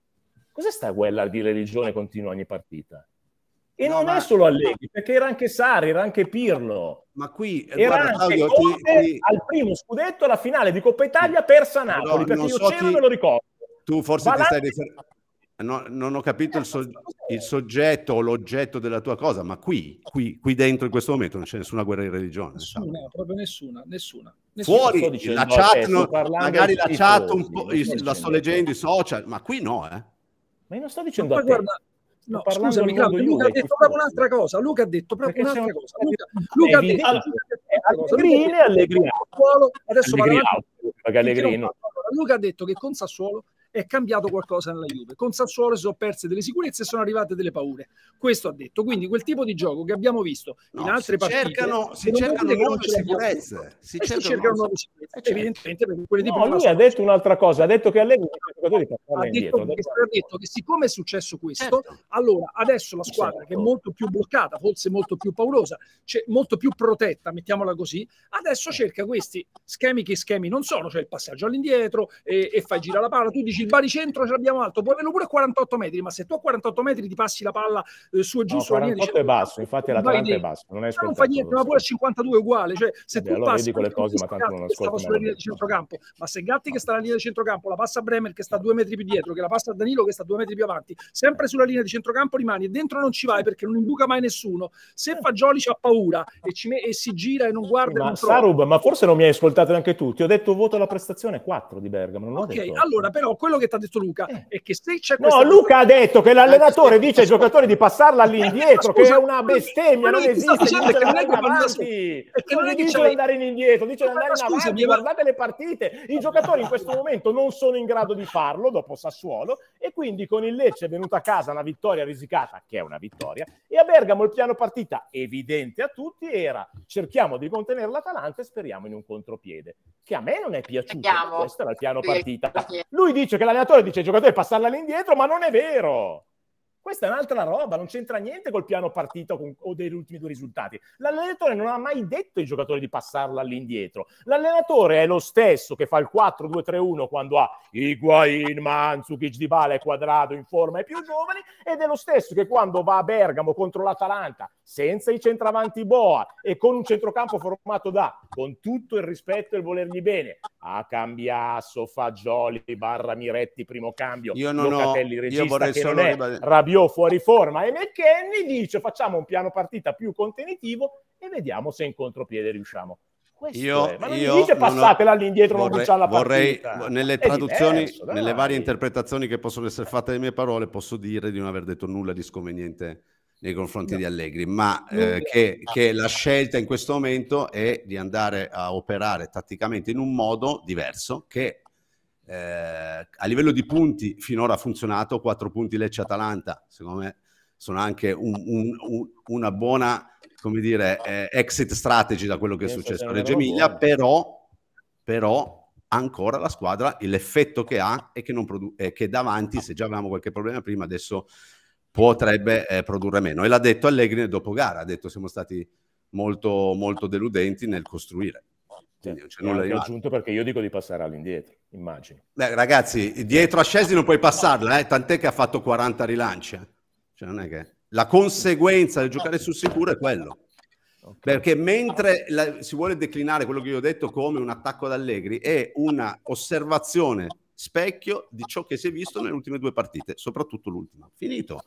Cos'è sta guerra di religione continua ogni partita? E no, non ma... è solo Allegri, perché era anche Sari, era anche Pirlo. Ma qui era guarda, anche Claudio, ti, ti... al primo scudetto alla finale di Coppa Italia persa a Napoli, no, perché io so c'ero chi... me lo ricordo. Tu forse Valatti... ti stai riferendo... No, non ho capito il, eh, so- il soggetto o l'oggetto della tua cosa, ma qui, qui, qui, dentro in questo momento non c'è nessuna guerra di religione. Nessuna, no. proprio nessuna, nessuna. nessuna. Fuori, dicendo, la chat, no, magari la chat un po', la sto leggendo, i social, ma qui no, eh. Ma io non sto dicendo ma a guarda, No, parlando scusami, Claudio, Luca ha detto proprio un'altra cosa. Luca ha detto proprio un'altra cosa. Luca, Luca ha detto allora, Allegri, Allegri, Allegri, Allegri, Allegri, Allegri, Allegri, Allegri, Allegri, Allegri, Allegri, Allegri, Allegri, è cambiato qualcosa nella Juve. Con Sassuolo si sono perse delle sicurezze e sono arrivate delle paure. Questo ha detto. Quindi quel tipo di gioco che abbiamo visto no, in altre si partite... Cercano, si cercano nuove sicurezze. Eh, si cercano, cercano nuove sicurezze, certo. evidentemente perché quelle di no, Lui ha detto un'altra cosa, ha detto che Allegri ha, ha, detto, che, ha detto che siccome è successo questo, certo. allora adesso la squadra certo. che è molto più bloccata, forse molto più paurosa, cioè molto più protetta, mettiamola così, adesso cerca questi schemi che schemi non sono, cioè il passaggio all'indietro e, e fai girare la palla, tu dici baricentro ce l'abbiamo alto, puoi averlo pure a 48 metri, ma se tu a 48 metri ti passi la palla eh, su e giù no, sulla linea di centro... Eh, è basso, infatti l'Atalanta è basso, non è ah, Non fa niente, ma pure a 52 è uguale, cioè se Beh, tu allora passi... quelle cose, ma tanto non ascolto. Sulla linea di centrocampo, ma se Gatti che sta alla linea di centrocampo la passa a Bremer che sta due metri più dietro, che la passa a Danilo che sta due metri più avanti, sempre sulla linea di centrocampo rimani e dentro non ci vai perché non induca mai nessuno. Se eh. Fagioli c'ha paura e, me- e, si gira e non guarda... Ma, non Sarub, ma forse non mi hai ascoltato neanche tu, ti ho detto voto alla prestazione 4 di Bergamo, non l'ho okay, detto. Ok, allora però quello che ti ha detto Luca eh. è che se c'è No, Luca ha detto che eh, l'allenatore eh, dice ai giocatori di passarla eh, all'indietro, scusa, che è una bestemmia, non esiste. Dicendo, non è che avanti, perché non, non è che dice di andare in indietro, dice di andare in avanti, guardate le partite. I giocatori in questo momento non sono in grado di farlo dopo Sassuolo e quindi con il Lecce è venuta a casa una vittoria risicata, che è una vittoria, e a Bergamo il piano partita evidente a tutti era cerchiamo di contenere l'Atalanta e speriamo in un contropiede, che a me non è piaciuto. Questo era il piano partita. Lui dice che l'allenatore dice ai giocatori passarla lì indietro, ma non è vero. Questa è un'altra roba, non c'entra niente col piano partita o degli ultimi due risultati. L'allenatore non ha mai detto ai giocatori di passarla all'indietro. L'allenatore è lo stesso che fa il 4-2-3-1 quando ha Higuain, Manzukic, Di e Quadrado in forma e più giovani ed è lo stesso che quando va a Bergamo contro l'Atalanta senza i centravanti Boa e con un centrocampo formato da, con tutto il rispetto e il volergli bene, a Cambiasso, Fagioli, Barra Miretti, primo cambio, io non Locatelli, ho, regista, io vorrei solo... Rabiot fuori forma e McKenny, dice facciamo un piano partita più contenitivo e vediamo se in contropiede riusciamo. io, Ma non io dice passatela ho... all'indietro, non diciamo la Vorrei, nelle È traduzioni, diverso, nelle varie interpretazioni che possono essere fatte le mie parole, posso dire di non aver detto nulla di sconveniente nei confronti no. di Allegri, ma eh, che, che, la scelta in questo momento è di andare a operare tatticamente in un modo diverso che eh, a livello di punti finora ha funzionato, 4 punti Lecce-Atalanta, secondo me sono anche un, un, un, una buona come dire, eh, exit strategy da quello che è successo a Reggio Emilia, però, però ancora la squadra, l'effetto che ha è che, produ- è che, davanti, se già avevamo qualche problema prima, adesso potrebbe eh, produrre meno. E l'ha detto Allegri nel dopo gara, ha detto siamo stati molto, molto deludenti nel costruire. Quindi non c'è nulla aggiunto perché io dico di passare all'indietro, immagino. Beh, ragazzi, eh. dietro a Scesi non puoi passarla, eh? tant'è che ha fatto 40 rilanci. Eh. Cioè, non è che... La conseguenza del giocare sul sicuro è quello. Okay. Perché mentre la, si vuole declinare quello che io ho detto come un attacco ad Allegri, è una osservazione specchio di ciò che si è visto nelle ultime due partite, soprattutto l'ultima. Finito.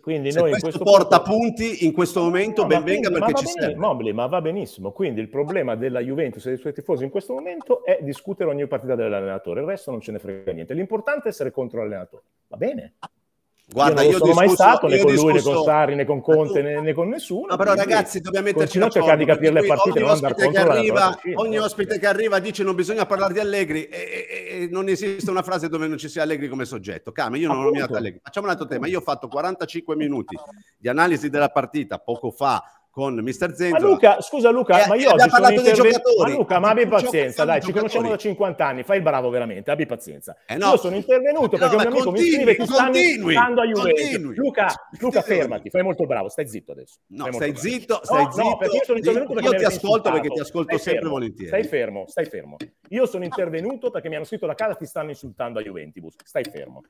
Quindi Se noi questo, questo porta punto... punti in questo momento, no, ben venga quindi, perché ci bene, serve. Mobile, ma va benissimo. Quindi il problema della Juventus e dei suoi tifosi in questo momento è discutere ogni partita dell'allenatore, il resto non ce ne frega niente. L'importante è essere contro l'allenatore. Va bene. Guarda, io non sono io mai discusso, stato né con discusso. lui, né con Sarri, né con Conte, né, né con nessuno. Ma però ragazzi, dobbiamo metterci a cercare di capire le partite, non andare contro arriva, Ogni ospite che arriva dice non bisogna parlare di Allegri e, e, e, non esiste una frase dove non ci sia Allegri come soggetto. Came, io non ho nominato Allegri. Facciamo un altro tema. Io ho fatto 45 minuti di analisi della partita poco fa con Mister Zenzo. Luca, scusa Luca, eh, ma io ho eh, oggi sono intervenuto... Ma Luca, ma abbi pazienza, dai, ci conosciamo da 50 anni, fai il bravo veramente, abbi pazienza. Eh no. Io sono intervenuto eh, perché no, un amico continui, mi scrive che stanno stanno a Juventus. Luca, Luca, fermati, fai molto bravo, stai zitto adesso. No, stai, stai zitto, stai no, zitto. No, perché io sono intervenuto perché Io ti ascolto perché ti ascolto stai sempre fermo, volentieri. Stai fermo, stai fermo. Io sono intervenuto perché mi hanno scritto da casa ti stanno insultando a Juventus. Stai fermo.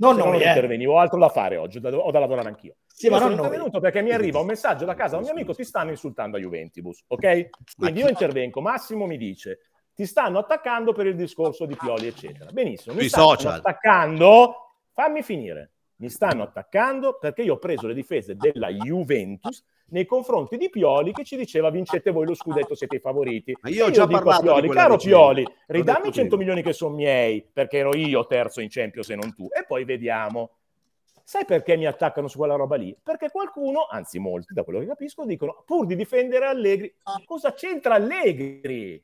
No, no, non eh. intervenivo, ho altro da fare oggi, ho da lavorare anch'io. Sì, ma non sono intervenuto perché mi arriva un messaggio da casa da un mio amico, ti stanno insultando a Juventus, ok? Quindi io intervengo, Massimo mi dice, ti stanno attaccando per il discorso di Pioli, eccetera. Benissimo, mi Sui stanno social. attaccando, fammi finire mi stanno attaccando perché io ho preso le difese della Juventus nei confronti di Pioli che ci diceva vincete voi lo scudetto, siete i favoriti. Ma io ho già dico a Pioli, di caro Pioli, ridammi 100 milioni che sono miei perché ero io terzo in Champions se non tu e poi vediamo. Sai perché mi attaccano su quella roba lì? Perché qualcuno, anzi molti da quello che capisco, dicono pur di difendere Allegri, cosa c'entra Allegri?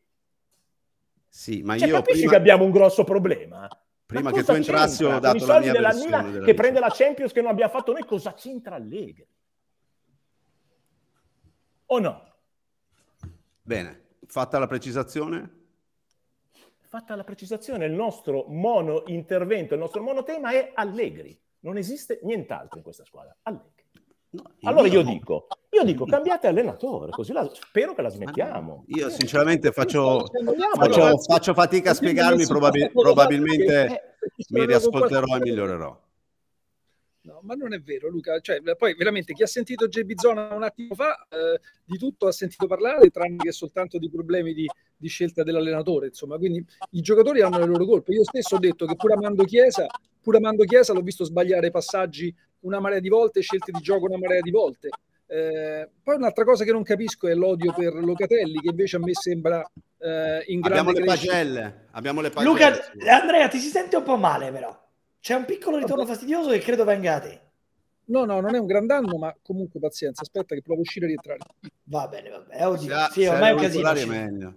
Sì, ma cioè, io capisci prima... che abbiamo un grosso problema? Prima che tu entrassi ho dato i soldi della Milan che vita. prende la Champions che non abbiamo fatto noi, cosa c'entra Allegri? O no? Bene, fatta la precisazione? Fatta la precisazione, il nostro mono intervento, il nostro monotema è Allegri. Non esiste nient'altro in questa squadra. Allegri allora io dico, io dico cambiate allenatore, così la, spero che la smettiamo. Io sinceramente faccio, faccio, faccio fatica a spiegarmi, probabil, probabilmente mi riascolterò e migliorerò. No, ma non è vero, Luca. Cioè, poi veramente chi ha sentito J. Bizzona un attimo fa, eh, di tutto ha sentito parlare, tranne che soltanto di problemi di, di, scelta dell'allenatore. Insomma, quindi i giocatori hanno le loro colpe. Io stesso ho detto che pur amando Chiesa, pur amando Chiesa, l'ho visto sbagliare passaggi una marea di volte, scelte di gioco una marea di volte. Eh, poi un'altra cosa che non capisco è l'odio per Locatelli, che invece a me sembra eh, in grande abbiamo le, pagelle, abbiamo le pagelle. Luca, Andrea, ti si sente un po' male però. C'è un piccolo ritorno fastidioso che credo venga a te. No, no, non è un gran danno, ma comunque pazienza. Aspetta che provo a uscire e rientrare. Va bene, va bene. Oggi, sì, sì ormai è un casino. meglio.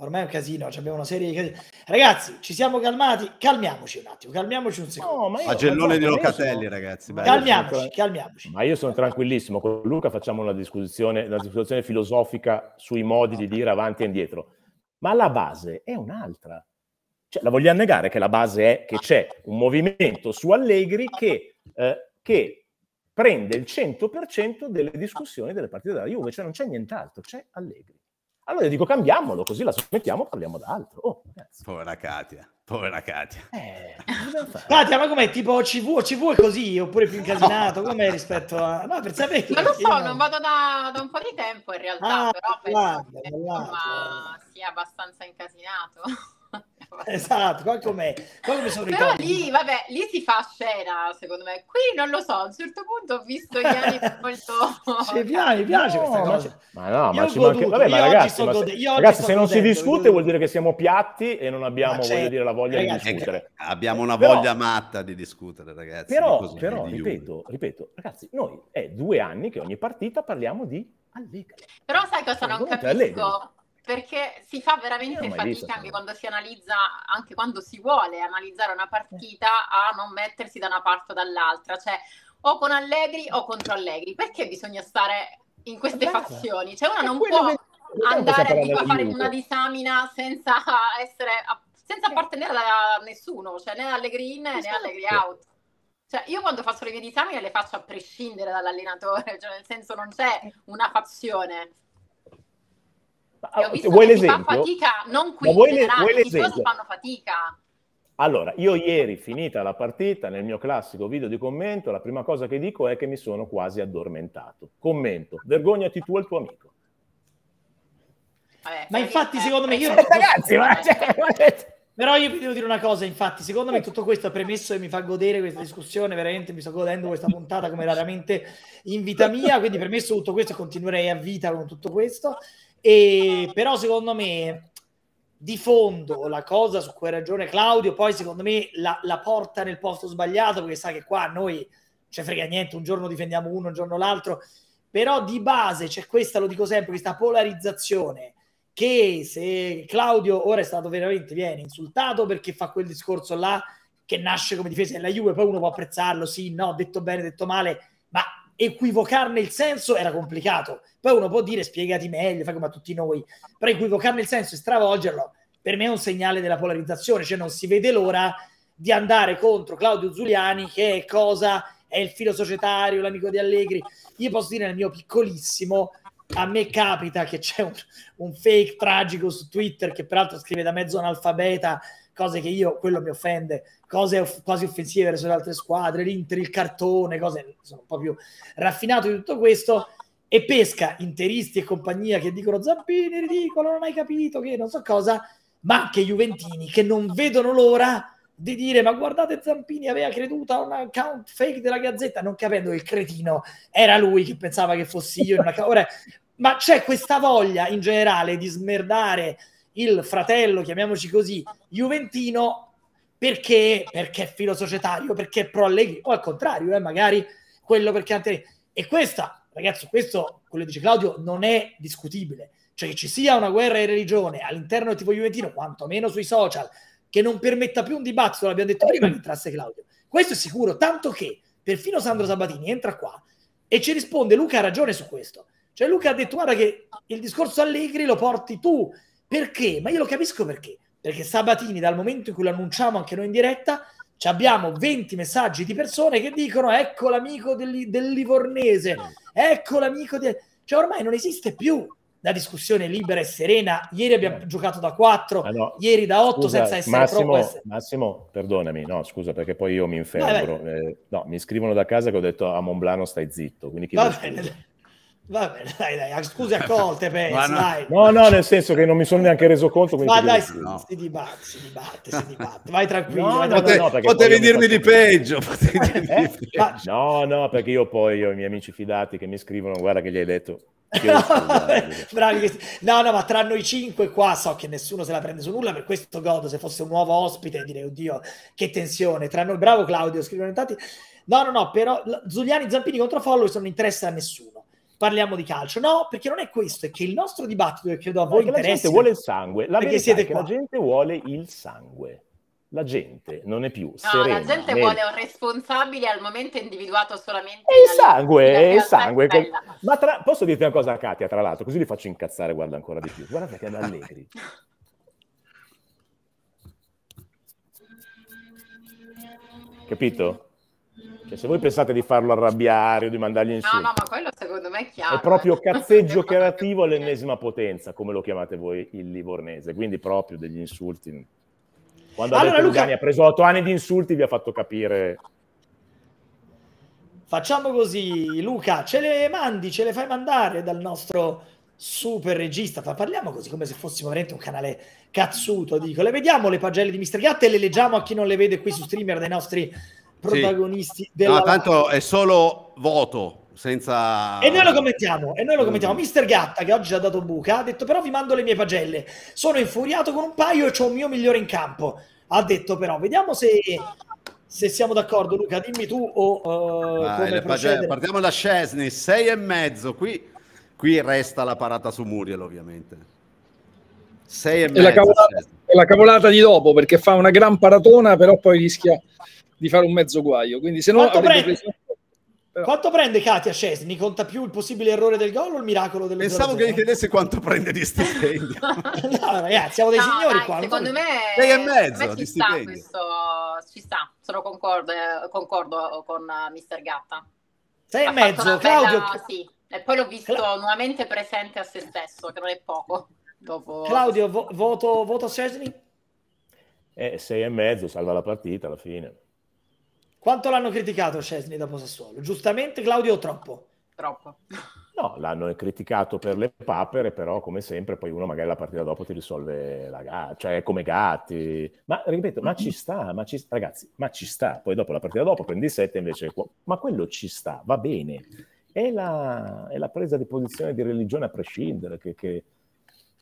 Ormai è un casino, cioè abbiamo una serie di casini. Ragazzi, ci siamo calmati? Calmiamoci un attimo, calmiamoci un secondo. No, ma Magellone di Locatelli, sono... ragazzi. Bello. Calmiamoci, calmiamoci. Ma io sono tranquillissimo. Con Luca facciamo una discussione, una discussione filosofica sui modi di dire avanti e indietro. Ma la base è un'altra. Cioè, la vogliamo negare che la base è che c'è un movimento su Allegri che, eh, che prende il 100% delle discussioni delle partite della Juve. Cioè non c'è nient'altro, c'è Allegri. Allora io dico cambiamolo, così la smettiamo, parliamo d'altro. Oh, povera Katia, povera Katia. Eh, Katia, ma com'è? Tipo CV? CV è così? Oppure più incasinato? No. Com'è rispetto a... No, per sapere... Ma lo so, non vado da, da, un po' di tempo in realtà, ah, però penso guarda, che guarda. sia abbastanza incasinato. (laughs) esatto, qua come sono Però lì, vabbè, lì si fa scena, secondo me. Qui non lo so, a un certo punto ho visto Iani (laughs) molto... Ci piace, piace no, questa cosa. Ma no, ma io ci manca... Vabbè, ma ragazzi, ma se, ragazzi, se non si discute vuol dire che siamo piatti e non abbiamo, voglio dire, la voglia ragazzi, di discutere. Abbiamo una però, voglia matta di discutere, ragazzi. Però, però ripeto, ripeto, ragazzi, noi è due anni che ogni partita parliamo di Allegri. Però sai cosa non capisco? Allegri perché si fa veramente fatica visto, anche quando si analizza, anche quando si vuole analizzare una partita a non mettersi da una parte o dall'altra, cioè o con Allegri o contro Allegri, perché bisogna stare in queste Beh, fazioni? Cioè uno non può che... andare a fare minuto. una disamina senza essere senza appartenere a nessuno, cioè né Allegri in esatto. né Allegri out. Cioè, io quando faccio le mie disamine le faccio a prescindere dall'allenatore, (laughs) cioè nel senso non c'è una fazione ho eh, visto vuoi l'esempio? fa fatica, non qui, vuoi, le, vuoi l'esempio? fanno fatica. Allora, io ieri, finita la partita, nel mio classico video di commento, la prima cosa che dico è che mi sono quasi addormentato. Commento, vergognati tu e il tuo amico. Vabbè, ma infatti, eh, secondo me, io... Eh, ragazzi, ma... Cioè, cioè, Però io vi devo dire una cosa, infatti, secondo me tutto questo è premesso e mi fa godere questa discussione, veramente mi sto godendo questa puntata come raramente in vita mia, quindi premesso tutto questo continuerei a vita con tutto questo. E, però secondo me di fondo la cosa su cui ha ragione Claudio, poi secondo me la, la, porta nel posto sbagliato perché sa che qua noi non ci frega niente, un giorno difendiamo uno, un giorno l'altro, però di base c'è questa, lo dico sempre, questa polarizzazione che se Claudio ora è stato veramente, viene insultato perché fa quel discorso là che nasce come difesa della Juve, poi uno può apprezzarlo, sì, no, detto bene, detto male, ma equivocarne il senso era complicato. Poi uno può dire spiegati meglio, fai come a tutti noi, però equivocarne il senso e stravolgerlo per me è un segnale della polarizzazione, cioè non si vede l'ora di andare contro Claudio Zuliani che è cosa è il filo societario, l'amico di Allegri. Io posso dire nel mio piccolissimo a me capita che c'è un, un fake tragico su Twitter che peraltro scrive da mezzo analfabeta cose che io, quello mi offende, cose off- quasi offensive verso le altre squadre, l'Inter, il cartone, cose sono un po' più raffinato di tutto questo e pesca interisti e compagnia che dicono Zampini, ridicolo, non hai capito che non so cosa, ma anche Juventini che non vedono l'ora di dire ma guardate Zampini aveva creduto a un account fake della Gazzetta, non capendo che il cretino era lui che pensava che fossi io. In una... Ora, ma c'è questa voglia in generale di smerdare il fratello, chiamiamoci così, Juventino perché, perché è filosocietario, perché è pro Allegri, o al contrario, eh, magari quello perché Antelli. E questa, ragazzi, questo, quello che dice Claudio, non è discutibile. Cioè che ci sia una guerra di religione all'interno del tipo juventino, quantomeno sui social, che non permetta più un dibattito, l'abbiamo detto prima che entrasse Claudio. Questo è sicuro, tanto che perfino Sandro Sabatini entra qua e ci risponde Luca ha ragione su questo. Cioè Luca ha detto guarda che il discorso Allegri lo porti tu perché? Ma io lo capisco perché. Perché Sabatini, dal momento in cui lo annunciamo anche noi in diretta, abbiamo 20 messaggi di persone che dicono ecco l'amico del, del Livornese, ecco l'amico del... Cioè ormai non esiste più la discussione libera e serena. Ieri abbiamo eh. giocato da 4, ah, no. ieri da 8 scusa, senza essere Massimo, essere... Massimo, perdonami, no, scusa perché poi io mi infermo. Eh, no, mi scrivono da casa che ho detto a Monblano stai zitto, quindi chi, lo, scusa? Vabbè, dai, dai, scuse accolte, (laughs) penso, no. no, no, nel senso che non mi sono neanche reso conto. Ma dai, si, no. si, dibatte, si dibatte, si dibatte. Vai tranquillo. No, vai tranquillo. Potevi, potevi (laughs) eh? dirmi di peggio. eh? Eh? No, no, perché io poi ho i miei amici fidati che mi scrivono, guarda che gli hai detto. (laughs) Eh". Bravi, no, no, ma tra noi cinque qua so che nessuno se la prende su nulla. Per questo godo, se fosse un nuovo ospite, direi, oddio, che tensione. Tra noi, bravo Claudio, scrivono in tanti. No, no, no, però Zuliani Zampini contro Follow non interessa a nessuno parliamo di calcio. No, perché non è questo, è che il nostro dibattito, che credo a voi interessa... La gente vuole il sangue, la perché siete qua. la gente vuole il sangue. La gente non è più serena. No, la gente nel... vuole un responsabile al momento individuato solamente... E il sangue, è il sangue. Che... Ma tra... posso dirti una cosa a Katia, tra l'altro, così li faccio incazzare, guarda ancora di più. Guarda che ad Allegri. (laughs) Capito? Cioè, se voi pensate di farlo arrabbiare o di mandargli in su, no, no, ma quello secondo me è chiaro. È proprio eh. (laughs) cazzeggio creativo all'ennesima potenza, come lo chiamate voi il livornese, quindi proprio degli insulti. Quando allora, detto Luca... Lugani ha preso otto anni di insulti, vi ha fatto capire. Facciamo così, Luca, ce le mandi, ce le fai mandare dal nostro super regista. Parliamo così come se fossimo veramente un canale cazzuto. Dico, le vediamo le pagelle di Mr. Gatt e le leggiamo a chi non le vede qui su streamer dai nostri protagonisti sì. della... No, tanto è solo voto, senza... E noi lo commentiamo, e noi lo commentiamo. Mister Gatta, che oggi ha dato buca, ha detto però vi mando le mie pagelle. Sono infuriato con un paio e ho un mio migliore in campo. Ha detto però, vediamo se, se siamo d'accordo Luca, dimmi tu o... Uh, eh, Vai, pagelle, partiamo da Scesni, sei e mezzo, qui, qui resta la parata su Muriel ovviamente. Sei e, e mezzo. La cavolata, è la cavolata di dopo perché fa una gran paratona, però poi rischia di fare un mezzo guaio. Quindi, se no, quanto, prende, preso... Però... quanto prende Katia Scesni? Conta più il possibile errore del gol o il miracolo del Pensavo 0-0? che gli chiedesse quanto prende di stipendio. (laughs) no, ragazzi, siamo dei no, signori dai, qua. Secondo me, sei e mezzo ci sta questo, ci sta. Sono concordo, concordo con eh, Mister Gatta. Sei e mezzo, Claudio. Bella, sì. E poi l'ho visto Cla- nuovamente presente a se stesso, che non è poco. Dopo... Claudio, vo- voto, voto Cesni? Eh, sei e mezzo, salva la partita alla fine. Quanto l'hanno criticato Cesni dopo Sassuolo? Giustamente, Claudio, o troppo. Troppo. No, l'hanno criticato per le papere, però come sempre poi uno magari la partita dopo ti risolve la gara, cioè come gatti. Ma ripeto, ma ci sta, ma ci ragazzi, ma ci sta. Poi dopo la partita dopo prendi sette invece, ma quello ci sta, va bene. È la, è la presa di posizione di religione a prescindere che, che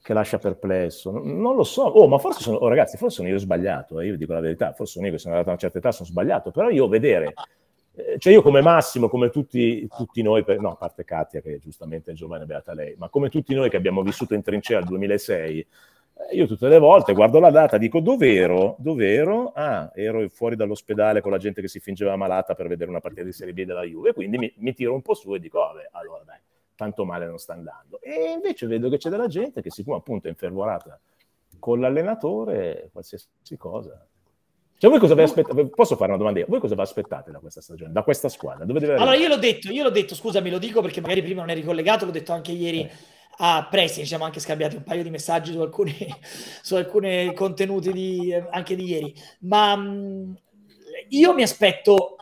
che lascia perplesso. Non lo so, oh, ma forse sono, oh, ragazzi, forse sono io sbagliato, eh? io dico la verità, forse sono io che sono arrivato a una certa età, sono sbagliato, però io vedere, eh, cioè io come Massimo, come tutti, tutti noi, per, no, a parte Katia che giustamente è giovane e beata lei, ma come tutti noi che abbiamo vissuto in trincea al 2006, eh, io tutte le volte guardo la data, dico dov'ero, dov'ero, ah, ero fuori dall'ospedale con la gente che si fingeva malata per vedere una partita di Serie B della Juve, quindi mi, mi tiro un po' su e dico, vabbè, allora dai tanto male non sta andando. E invece vedo che c'è della gente che siccome appunto è infervorata con l'allenatore, qualsiasi cosa. Cioè, voi cosa vi aspettate? Posso fare una domanda io? Voi cosa vi aspettate da questa stagione, da questa squadra? allora, io l'ho detto, io l'ho detto, scusami, lo dico perché magari prima non eri collegato, l'ho detto anche ieri eh. a Presi, ci siamo anche scambiati un paio di messaggi su alcuni, su alcuni contenuti di, anche di ieri, ma mh, mm, io mi aspetto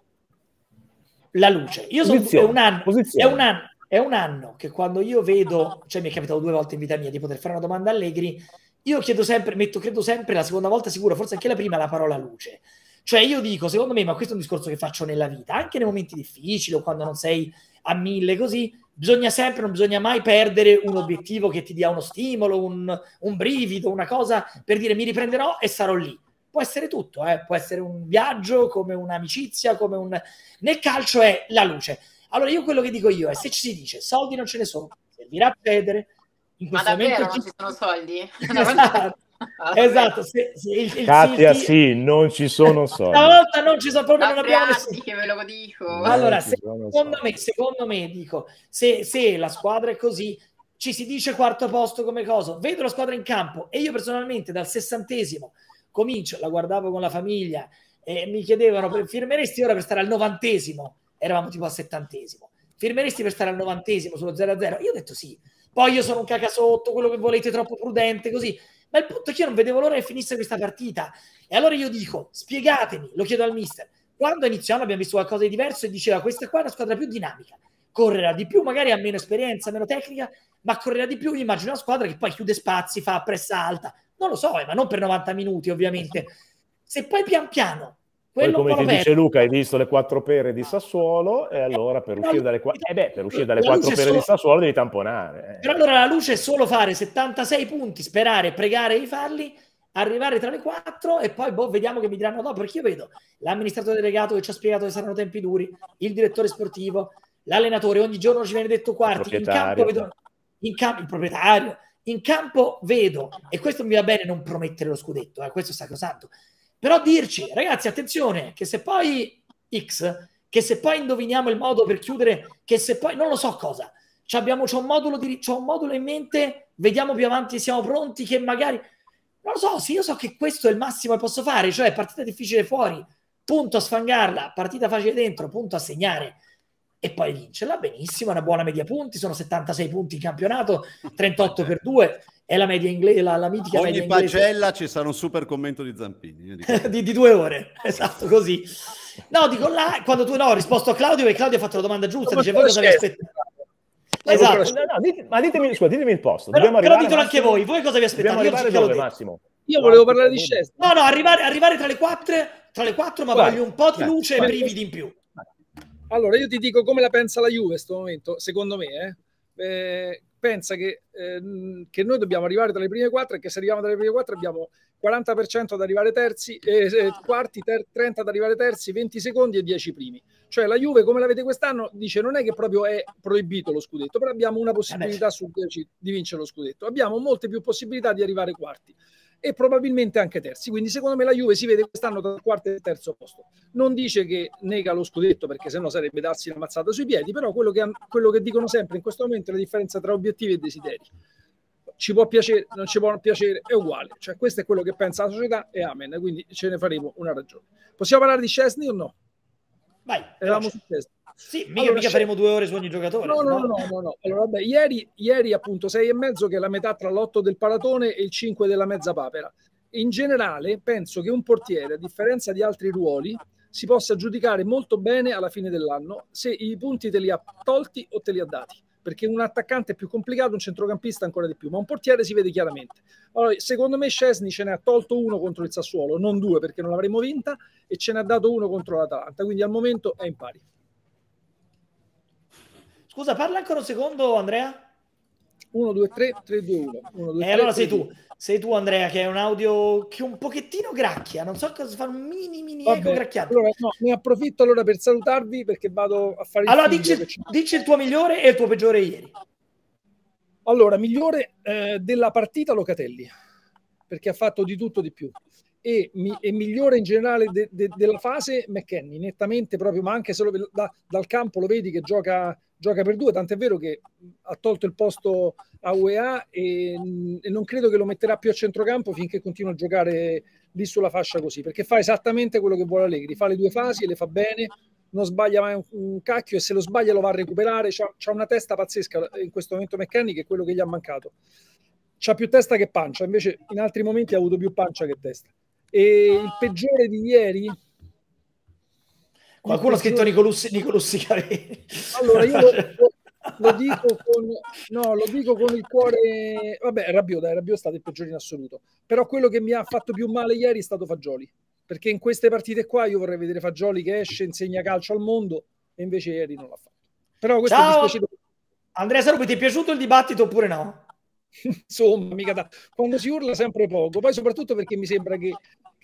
la luce. Io sono, posizione, un anno, posizione. è un anno, è un anno che quando io vedo, ah. cioè mi è capitato due volte in vita mia di poter fare una domanda a Allegri, io chiedo sempre, metto credo sempre la seconda volta sicuro, forse anche la prima, la parola luce. Cioè io dico, secondo me, ma questo è un discorso che faccio nella vita, anche nei momenti difficili o quando non sei a mille così, bisogna sempre, non bisogna mai perdere un obiettivo che ti dia uno stimolo, un, un brivido, una cosa per dire mi riprenderò e sarò lì. Può essere tutto, eh? può essere un viaggio, come un'amicizia, come un... Nel calcio è la luce. Allora io quello che dico io è se ci si dice soldi non ce ne sono, servirà cedere. In questo Ma davvero momento non ci sono soldi? (laughs) esatto. Ah. esatto se, se il, il Katia, il, sì, non ci sono (laughs) soldi. Stavolta non ci sono proprio, non abbiamo nessuno. che ve lo dico. Allora, secondo, me, secondo me, dico, se, se la squadra è così, ci si dice quarto posto come cosa. Vedo la squadra in campo e io personalmente dal sessantesimo comincio, la guardavo con la famiglia e mi chiedevano, ah. firmeresti ora per stare al novantesimo? eravamo tipo al settantesimo. Firmeresti per stare al novantesimo sullo 0-0? Io ho detto sì. Poi io sono un cacasotto, quello che volete, troppo prudente, così. Ma il punto è che io non vedevo l'ora che finisse questa partita. E allora io dico, spiegatemi, lo chiedo al mister, quando iniziamo abbiamo visto qualcosa di diverso e diceva questa qua è una squadra più dinamica, correrà di più, magari ha meno esperienza, meno tecnica, ma correrà di più. Io immagino una squadra che poi chiude spazi, fa pressa alta, non lo so, eh, ma non per 90 minuti ovviamente. Se poi pian piano poi come ti dice Luca, hai visto le quattro pere di Sassuolo e eh, allora per uscire dalle, eh beh, per uscire dalle quattro pere solo... di Sassuolo devi tamponare. Eh. Però allora la luce è solo fare 76 punti, sperare, pregare di farli, arrivare tra le quattro e poi boh, vediamo che mi diranno dopo, perché io vedo l'amministratore delegato che ci ha spiegato che saranno tempi duri, il direttore sportivo, l'allenatore, ogni giorno ci viene detto quarti, in campo vedo in campo, il proprietario, in campo vedo, e questo mi va bene non promettere lo scudetto, eh, questo è sacrosanto, però dirci, ragazzi, attenzione, che se poi X, che se poi indoviniamo il modo per chiudere, che se poi non lo so cosa, c'è un, modulo di, c'è un modulo in mente, vediamo più avanti, siamo pronti, che magari... Non lo so, se io so che questo è il massimo che posso fare, cioè partita difficile fuori, punto a sfangarla, partita facile dentro, punto a segnare e poi vincerla benissimo, una buona media punti, sono 76 punti in campionato, 38 per 2, è la media inglese, la, la mitica Ogni media inglese. Ogni pagella ci sarà un super commento di Zampini. (laughs) di, di, due ore, esatto, così. No, dico là, quando tu no, ho risposto a Claudio e Claudio ha fatto la domanda giusta, dice voi cosa vi aspettate? Esatto. No, no, dite, ma ditemi, scusa, ditemi il posto. Però, però ditelo anche voi, voi cosa vi aspettate? Io, dove, Massimo? Io volevo parlare di scelta. No, no, arrivare, arrivare tra le quattro, tra le quattro ma Guarda, voglio un po' di luce e brividi in più. Allora, io ti dico come la pensa la Juve in questo momento, secondo me. Eh? Eh, pensa che, eh, che, noi dobbiamo arrivare dalle prime quattro e che se arriviamo dalle prime quattro abbiamo 40% ad arrivare terzi, eh, quarti, ter- 30 ad arrivare terzi, 20 secondi e 10 primi. Cioè la Juve, come la vede quest'anno, dice non è che proprio è proibito lo scudetto, però abbiamo una possibilità su 10 di vincere lo scudetto. Abbiamo molte più possibilità di arrivare quarti e probabilmente anche terzi. Quindi secondo me la Juve si vede quest'anno tra il quarto e il terzo posto. Non dice che nega lo scudetto perché sennò sarebbe darsi la mazzata sui piedi, però quello che, quello che dicono sempre in questo momento è la differenza tra obiettivi e desideri ci può piacere, non ci può piacere, è uguale. Cioè, questo è quello che pensa la società e amen. Quindi ce ne faremo una ragione. Possiamo parlare di Cesny o no? Vai. Eravamo su Cesny. Sì, mica, allora, mica faremo due ore su ogni giocatore. No, no, no, no. no, no. Allora, vabbè, ieri, ieri appunto sei e mezzo che è la metà tra l'otto del paratone e il cinque della mezza papera. In generale penso che un portiere, a differenza di altri ruoli, si possa giudicare molto bene alla fine dell'anno se i punti te li ha tolti o te li ha dati perché un attaccante è più complicato, un centrocampista ancora di più, ma un portiere si vede chiaramente. Allora, secondo me Scesni ce ne ha tolto uno contro il Sassuolo, non due perché non l'avremmo vinta, e ce ne ha dato uno contro l'Atalanta, quindi al momento è in pari. Scusa, parla ancora un secondo, Andrea. 1, 2, 3, 3, 2, 1. e allora 3, sei tu, sei tu Andrea, che è un audio che un pochettino gracchia, non so cosa fa, un mini mini Vabbè, eco gracchiato. Allora, no, ne approfitto allora per salutarvi perché vado a fare... Allora, il dici, dici, il tuo migliore e il tuo peggiore ieri. Allora, migliore eh, della partita Locatelli, perché ha fatto di tutto di più. E, mi, e migliore in generale de, de, della fase McKenny, nettamente proprio, ma anche solo da, dal campo lo vedi che gioca gioca per due, tant'è vero che ha tolto il posto a UEA e, e, non credo che lo metterà più a centrocampo finché continua a giocare lì sulla fascia così, perché fa esattamente quello che vuole Allegri, fa le due fasi, le fa bene, non sbaglia mai un, un cacchio e se lo sbaglia lo va a recuperare, ha una testa pazzesca in questo momento McKenny è quello che gli ha mancato. C'ha più testa che pancia, invece in altri momenti ha avuto più pancia che testa. E il peggiore di ieri, Qualcuno ha scritto Nicolussi, Nicolussi Careni. Allora, io lo, lo, (laughs) dico con, no, lo dico con il cuore... Vabbè, Rabiot, dai, Rabiot è stato il peggiore in assoluto. Però quello che mi ha fatto più male ieri è stato Fagioli. Perché in queste partite qua io vorrei vedere Fagioli che esce, insegna calcio al mondo, e invece ieri non l'ha fatto. Però questo Ciao! è dispiaciuto. Andrea Sarubi, ti è piaciuto il dibattito oppure no? (laughs) Insomma, mica da... quando si urla sempre poco, poi soprattutto perché mi sembra che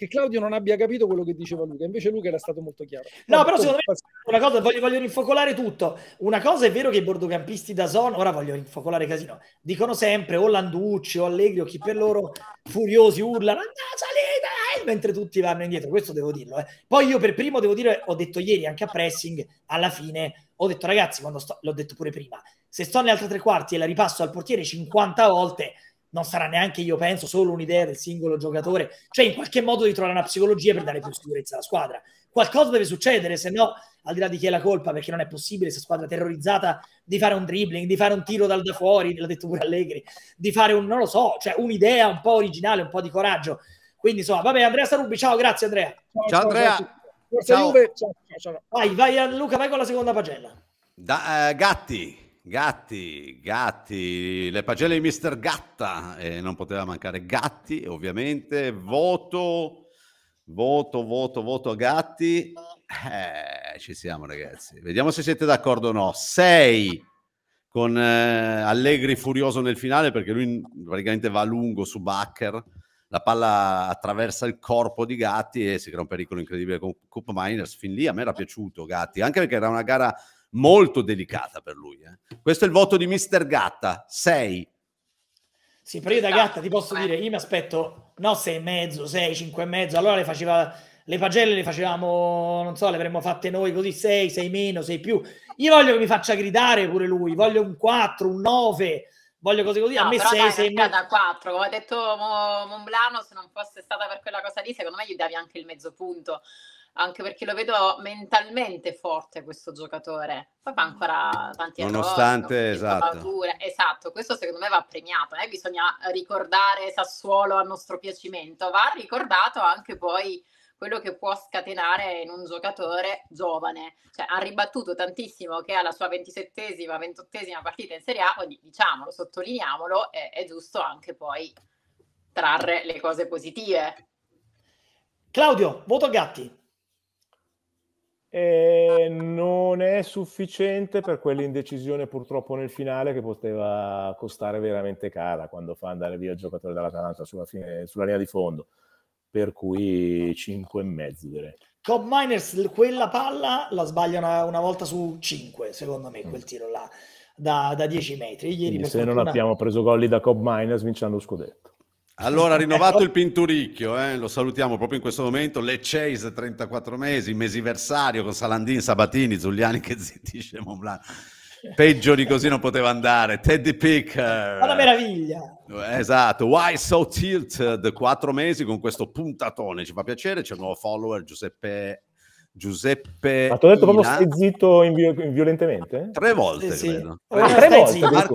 che Claudio non abbia capito quello che diceva Luca, invece Luca era stato molto chiaro. No, no però secondo me una cosa, voglio, voglio, rinfocolare tutto. Una cosa è vero che i bordocampisti da zona, ora voglio rinfocolare Casino, dicono sempre o Landucci o Allegri o chi per loro furiosi urlano, salita, eh!", mentre tutti vanno indietro, questo devo dirlo. Eh. Poi io per primo devo dire, ho detto ieri anche a pressing, alla fine ho detto ragazzi, quando sto, l'ho detto pure prima, se sto nelle altre tre quarti e la ripasso al portiere 50 volte non sarà neanche, io penso, solo un'idea del singolo giocatore. Cioè, in qualche modo di trovare una psicologia per dare più sicurezza alla squadra. Qualcosa deve succedere, se no, al di là di chi è la colpa, perché non è possibile, se squadra terrorizzata, di fare un dribbling, di fare un tiro dal da fuori, l'ha detto pure Allegri, di fare un, non lo so, cioè un'idea un po' originale, un po' di coraggio. Quindi, insomma, vabbè, Andrea Sarubi, ciao, grazie Andrea. Ciao, ciao Andrea. Ciao. Ciao. Ciao, ciao. Vai, vai Luca, vai con la seconda pagella. Da, uh, Gatti. Gatti, Gatti, le pagelle di Mister Gatta, eh, non poteva mancare Gatti ovviamente, voto, voto, voto, voto a Gatti, eh, ci siamo ragazzi, vediamo se siete d'accordo o no, 6 con eh, Allegri furioso nel finale perché lui praticamente va lungo su Bacher, la palla attraversa il corpo di Gatti e si crea un pericolo incredibile con Cup Miners, fin lì a me era piaciuto Gatti, anche perché era una gara molto delicata per lui. Eh. Questo è il voto di Mister Gatta, 6. Sì, però io da Gatta ti posso eh. dire, io mi aspetto no e 6,5, 6, mezzo, allora le faceva le pagelle le facevamo, non so, le avremmo fatte noi così 6, 6 meno, 6 più. Io voglio che mi faccia gridare pure lui, voglio un 4, un 9, voglio cose così. No, a me 6, 6 meno. da 4, come ha detto Mo- Monblano, se non fosse stata per quella cosa lì, secondo me gli davi anche il mezzo punto anche perché lo vedo mentalmente forte questo giocatore. Poi fa ancora tanti errori, nonostante esatto. Paura. esatto, questo secondo me va premiato, eh? bisogna ricordare Sassuolo a nostro piacimento, va ricordato anche poi quello che può scatenare in un giocatore giovane. Cioè, ha ribattuto tantissimo che alla sua ventisettesima, ventottesima partita in Serie A, quindi diciamolo, sottolineiamolo, è, è giusto anche poi trarre le cose positive. Claudio, voto a Gatti. E non è sufficiente per quell'indecisione purtroppo nel finale che poteva costare veramente cara quando fa andare via il giocatore dall'Atalanta sulla, fine, sulla linea di fondo per cui 5 e mezzo direi Cobb Miners quella palla la sbaglia una, una volta su 5 secondo me mm. quel tiro là da, da 10 metri Ieri, se fortuna... non abbiamo preso gol da Cobb Miners vinciamo lo scudetto allora, rinnovato (laughs) il Pinturicchio, eh? lo salutiamo proprio in questo momento. Le Chase 34 mesi, mesiversario con Salandin, Sabatini, Zuliani che zittisce Monblanc. Peggio di così non poteva andare. Teddy Picker. Una eh, meraviglia. Esatto. Why So Tilted, eh, 4 mesi con questo puntatone. Ci fa piacere, c'è un nuovo follower, Giuseppe Giuseppe. Ma ti ho detto proprio stai zitto invi- violentemente? Tre volte, sì, sì. Ah, tre volte. Stai eh,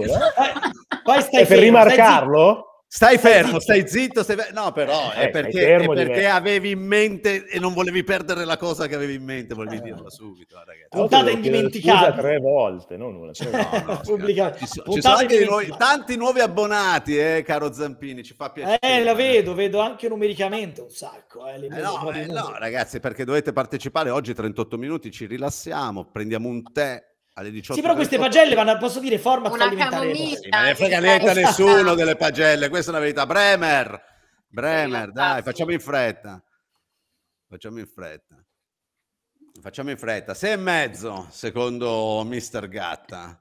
poi stai e per rimarcarlo? Stai fermo, stai zitto, stai fermo. No, però eh, è perché, è perché avevi in mente e non volevi perdere la cosa che avevi in mente, volevi eh. dirla subito. Eh, ragazzi. Puntata indimenticata. tre volte, non una. Cioè, no, no, Pubblicato. Ci, ci sono anche nuovi, tanti nuovi abbonati, eh, caro Zampini, ci fa piacere. Eh, la vedo, vedo anche numericamente un sacco. Eh, eh no, eh, no, ragazzi, perché dovete partecipare oggi 38 minuti, ci rilassiamo, prendiamo un tè alle 18. Sì, però queste pagelle vanno, posso dire, format Una fallimentare. Sì, ma ne frega niente a esatto. nessuno delle pagelle, questa è la verità. Bremer, Bremer, dai, facciamo in fretta. Facciamo in fretta. Facciamo in fretta. Sei e mezzo, secondo Mister Gatta.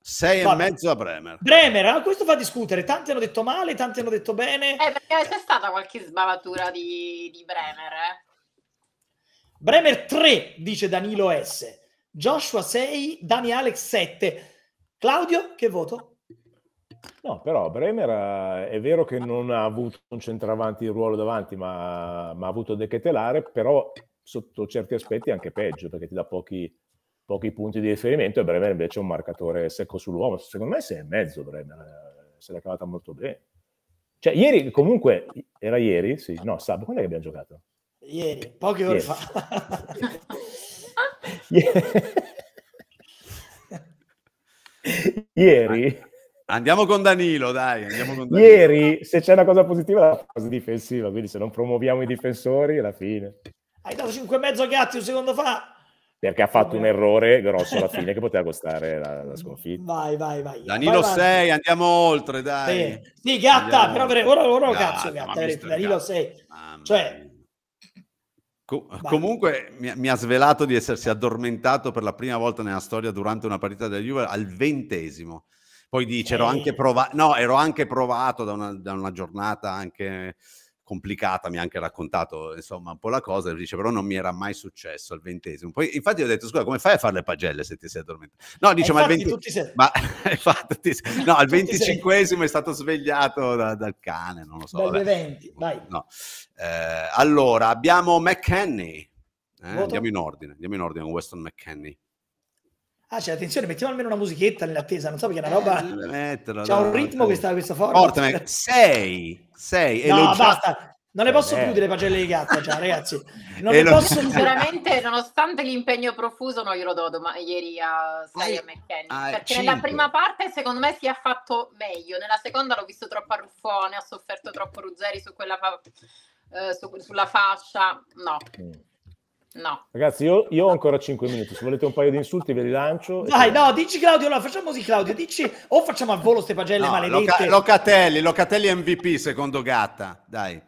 Sei Vabbè. e mezzo a Bremer. Bremer, ah, questo fa discutere. Tanti hanno detto male, tanti hanno detto bene. Eh, perché c'è stata qualche sbavatura di, di Bremer, eh? Bremer 3, dice Danilo S. Joshua 6, Dani Alex 7. Claudio, che voto? No, però Bremer eh, è vero che non ha avuto un centravanti di ruolo davanti, ma, ma ha avuto De Chetelare, però sotto certi aspetti anche peggio, perché ti dà pochi, pochi punti di riferimento e Bremer invece è un marcatore secco sull'uomo. Secondo me sei e mezzo Bremer, eh, se l'è cavata molto bene. Cioè, ieri comunque, era ieri, sì, no, sabato, quando è che abbiamo giocato? Ieri, poche ore ieri. fa. (laughs) Ieri... Andiamo con Danilo, dai. Con Danilo. Ieri, se c'è una cosa positiva, la fase difensiva, quindi se non promuoviamo i difensori, alla fine. Hai dato e 5,5 gatti un secondo fa. Perché ha fatto un errore grosso alla fine che poteva costare la, la sconfitta. Vai, vai, vai. Danilo 6, andiamo oltre, dai. Sì, sì gatta, andiamo. però ora, ora, ora gatta, gatta, Danilo 6. Cioè, Com- comunque mi, mi, ha svelato di essersi addormentato per la prima volta nella storia durante una partita della Juve al ventesimo. Poi dice, ero anche, eh. prova- no, ero anche provato da una, da una giornata anche complicata, mi ha anche raccontato insomma un po' la cosa, e dice però non mi era mai successo al ventesimo. Poi infatti ho detto scusa come fai a fare le pagelle se ti sei addormentato? No, dice diciamo, ma, 20... sei... ma... no, al venticinquesimo è stato svegliato da, dal cane, non lo so. Dai, 20, eh. vai. No. Eh, allora abbiamo McKenney, eh, andiamo in ordine, andiamo in ordine con Weston McKenney. Ah, cioè, attenzione, mettiamo almeno una musichetta nell'attesa, non so perché è una roba... Eh, metterlo, C'ha no, un ritmo no, eh. che sta questa forma. Portami, 6, 6. No, lo... basta, non ne cioè, posso eh. più delle pagelle di gatta, già, ragazzi. (laughs) Non ne lo... posso Sinceramente, nonostante l'impegno profuso, non glielo do dom- ieri a Sire McKenny. Ah, eh, perché cinque. nella prima parte, secondo me, si è fatto meglio. Nella seconda l'ho visto troppo a ruffone, ha sofferto troppo Ruzzeri su quella fa- eh, su- sulla fascia. No. Mm. No. Ragazzi, io, io, ho ancora 5 minuti. Se volete un paio di insulti, ve li lancio. Dai, no, dici Claudio, allora facciamo così, Claudio. Dici o facciamo al volo ste pagelle no, maledette. Loca- Locatelli, Locatelli MVP secondo Gatta. Dai,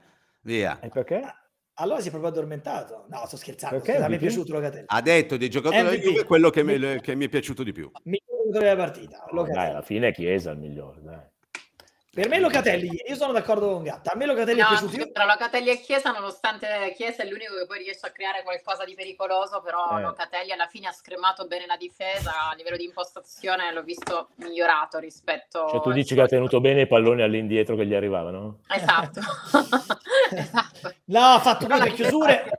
via. E perché? Allora si è proprio addormentato. No, sto scherzando. Perché mi è piaciuto Locatelli. Ha detto di giocatore MVP. della Juve quello che mi, che mi, è piaciuto di più. Migliore della partita. Locatelli. Dai, alla fine è Chiesa il migliore, dai. Per me Locatelli, io sono d'accordo con Gatta, a me Locatelli no, è piaciuto. Più... Tra Locatelli e Chiesa, nonostante Chiesa è l'unico che poi riesce a creare qualcosa di pericoloso, però eh. Locatelli alla fine ha scremato bene la difesa, a livello di impostazione l'ho visto migliorato rispetto... Cioè tu dici che ha tenuto bene i palloni all'indietro che gli arrivavano? Esatto. (laughs) esatto. No, ha fatto bene le chiusure,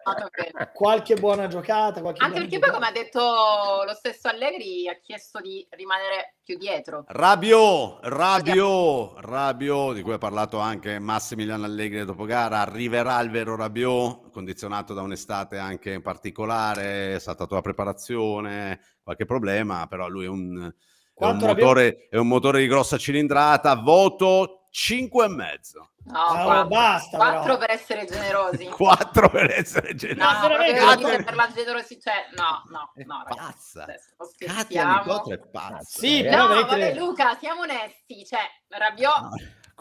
qualche buona giocata. Qualche Anche buona perché giocata. poi come ha detto lo stesso Allegri, ha chiesto di rimanere occhio dietro. Rabio, Rabio, Rabio, di cui ha parlato anche Massimiliano Allegri dopo gara, arriverà il vero Rabio, condizionato da un'estate anche in particolare, è stata tua preparazione, qualche problema, però lui è un, è un, motore, è un motore di grossa cilindrata, voto 5 e mezzo. No, ah, oh, quattro, basta. 4 per essere generosi. 4 (laughs) per essere generosi. No, no veramente per la generosità, cioè, no, no, no. pazza. Katia Nicotra è pazza. Sì, no, vabbè, Luca, siamo onesti, cioè, Rabiot no.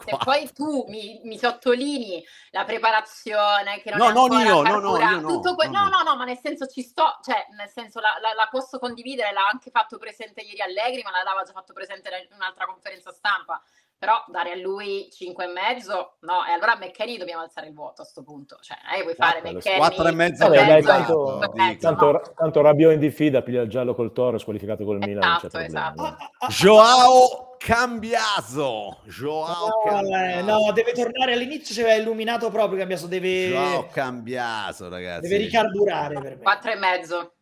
Se poi tu mi, mi, sottolini la preparazione, che non no, è non no, no, no, tutto que- no, no, no, no, ma nel senso ci sto, cioè nel senso la, la, la posso condividere, l'ha anche fatto presente ieri Allegri, ma l'aveva già fatto presente in un'altra conferenza stampa però dare a lui 5 e mezzo, no, e allora a McKenny dobbiamo alzare il vuoto a questo punto, cioè eh, vuoi esatto, fare McKenny 4 e mezzo, vabbè, dai, tanto, mezzo, tanto, no. tanto Rabiot in difida piglia il giallo col Toro squalificato col Milan esatto, esatto. Joao Cambiaso Joao no, eh, Cambiaso. no, deve tornare all'inizio si cioè è illuminato proprio Cambiaso deve Joao Cambiaso ragazzi deve ricarburare per me 4 e mezzo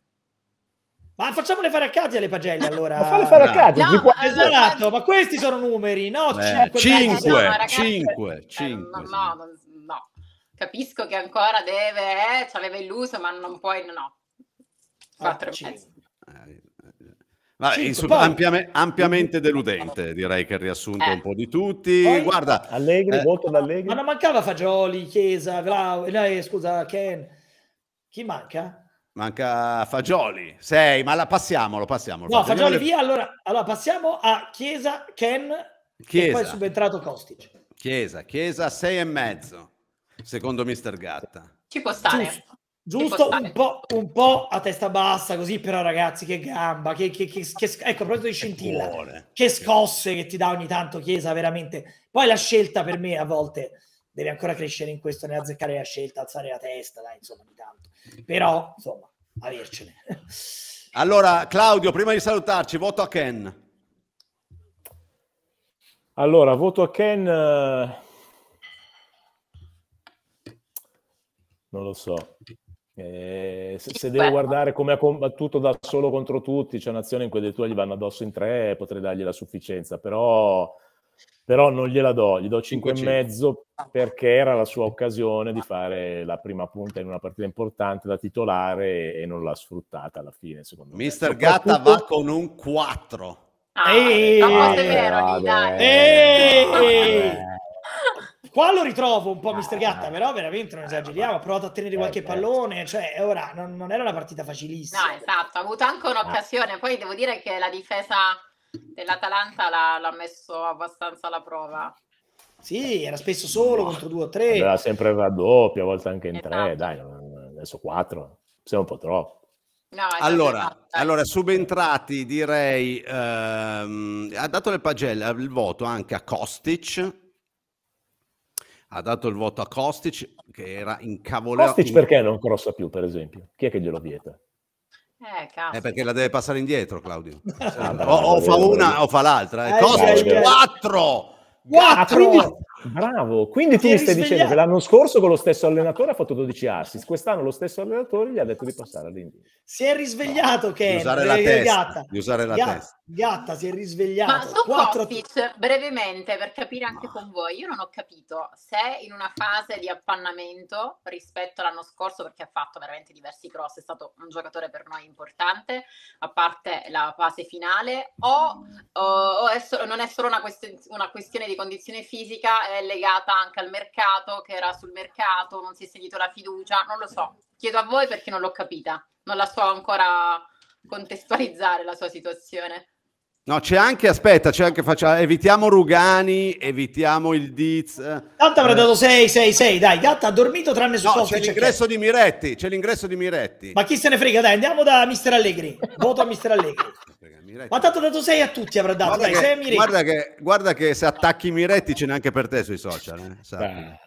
ma facciamole fare a Katia alle pagelle allora. Ma falle fare no. a Katia. No, no, esatto, ma questi sono numeri, no? Beh, 5, 5, 5. No, no, Capisco che ancora deve, eh, ci aveva illuso, ma non puoi, no. 4 e ah, ma Vabbè, eh, eh, eh, insomma, ampiame, ampiamente deludente, direi che riassunto eh. un po' di tutti. Poi, Guarda, Allegri, eh, voto d'Allegri. Ma non mancava Fagioli, Chiesa, Vlau, eh, scusa, Ken. Chi manca? Manca Fagioli, Sei, ma la, passiamo. passiamolo. No, Fagioli via, allora, allora passiamo a Chiesa, Ken Chiesa. e poi subentrato Costic. Chiesa, Chiesa sei e mezzo, secondo Mister Gatta. Ci può stare. Giusto, giusto può stare. Un, po', un, po', a testa bassa, così però ragazzi, che gamba, che, che, che, che ecco, proprio di scintilla, che scosse che ti dà ogni tanto Chiesa, veramente. Poi la scelta per me a volte deve ancora crescere in questo, nell'azzeccare la scelta, alzare la testa, dai, insomma, ogni tanto. Però, insomma, avercene. Allora, Claudio, prima di salutarci, voto a Ken. Allora, voto a Ken... Eh, non lo so. Eh, se, se devo guardare come ha combattuto da solo contro tutti, c'è cioè un'azione in cui addirittura gli vanno addosso in tre, potrei dargli la sufficienza, però però non gliela do, gli do 5 e mezzo perché era la sua occasione di fare la prima punta in una partita importante da titolare e non l'ha sfruttata alla fine, secondo Mister me. Mister Gatta va con un 4. Ah, Ehi, no, è vero, ah, Ehi. Qua lo ritrovo un po' Mister ah, Gatta, ah. però veramente non esageriamo, ha provato a tenere qualche eh, pallone, cioè ora non, non era una partita facilissima. No, esatto, ha avuto anche un'occasione, poi devo dire che la difesa dell'Atalanta l'ha, l'ha messo abbastanza alla prova. Sì, era spesso solo contro due o tre. Era sempre raddoppio, a volte anche in esatto. tre, dai, adesso quattro, siamo un po' troppo. No, allora, eh. allora, subentrati direi, ehm, ha dato le pagelle, il voto anche a Kostic, ha dato il voto a Kostic che era incavolato. Kostic perché non crossa più per esempio? Chi è che glielo vieta? Eh, eh, perché la deve passare indietro, Claudio. (laughs) Ah, o, o, fa una o fa l'altra. Eh. eh Cosa? Quattro! 4! Ah, bravo, quindi ti tu mi stai dicendo che l'anno scorso con lo stesso allenatore ha fatto 12 assist, quest'anno lo stesso allenatore gli ha detto di passare all'indietro. Si è risvegliato no. che di usare la, eh, testa, Gatta. Di usare la Gatta, testa. Gatta si è risvegliato. Ma su Quattro... Kostić, brevemente, per capire anche Ma... con voi, io non ho capito se in una fase di appannamento rispetto all'anno scorso, perché ha fatto veramente diversi cross, è stato un giocatore per noi importante, a parte la fase finale, o, o, o è so- non è solo una, question- una questione di condizione fisica è legata anche al mercato, che era sul mercato, non si è sentito la fiducia, non lo so. Chiedo a voi perché non l'ho capita, non la so ancora contestualizzare la sua situazione. No, c'è anche, aspetta, c'è anche, facciamo, evitiamo Rugani, evitiamo il Diz. Eh. Gatta avrà dato 6, 6, 6, dai, Gatta ha dormito tranne su no, C'è l'ingresso di Miretti, c'è l'ingresso di Miretti. Ma chi se ne frega, dai, andiamo da Mister Allegri, voto a Mister Allegri. (laughs) Ma tanto ha dato 6 a tutti avrà dato, guarda, dai, che, guarda che, guarda, che, se attacchi Miretti ce n'è anche per te sui social, eh,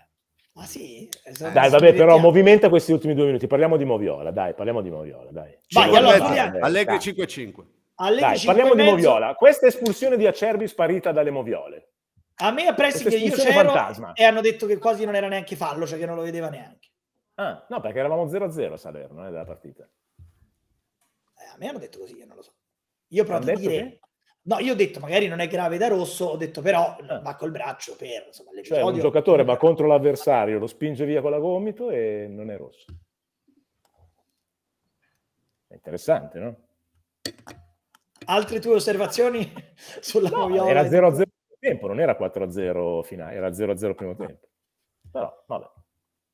Ma sì, esatto. dai, vabbè, però movimenta questi ultimi due minuti. Parliamo di Moviola, dai, parliamo di Moviola, dai. Vai, allora, Allegri 5-5 alle Dai, 5 parliamo di Moviola. Questa espulsione di Acerbi sparita dalle Moviole. A me ha preso che io c'ero fantasma. e hanno detto che quasi non era neanche fallo, cioè che non lo vedeva neanche. Ah, no, perché eravamo 0-0 a Salerno eh, della partita. Eh, a me hanno detto così, io non lo so. Io provo a dire... Che... No, io ho detto magari non è grave da rosso, ho detto però ah. va col braccio per... Insomma, cioè, un giocatore va contro l'avversario, lo spinge via con la gomito e non è rosso. È interessante, no? Altre tue osservazioni (laughs) sulla no, Moviola? Era 0-0 tempo, non era 4-0 finale, era 0-0 primo ah. tempo. Però, vabbè,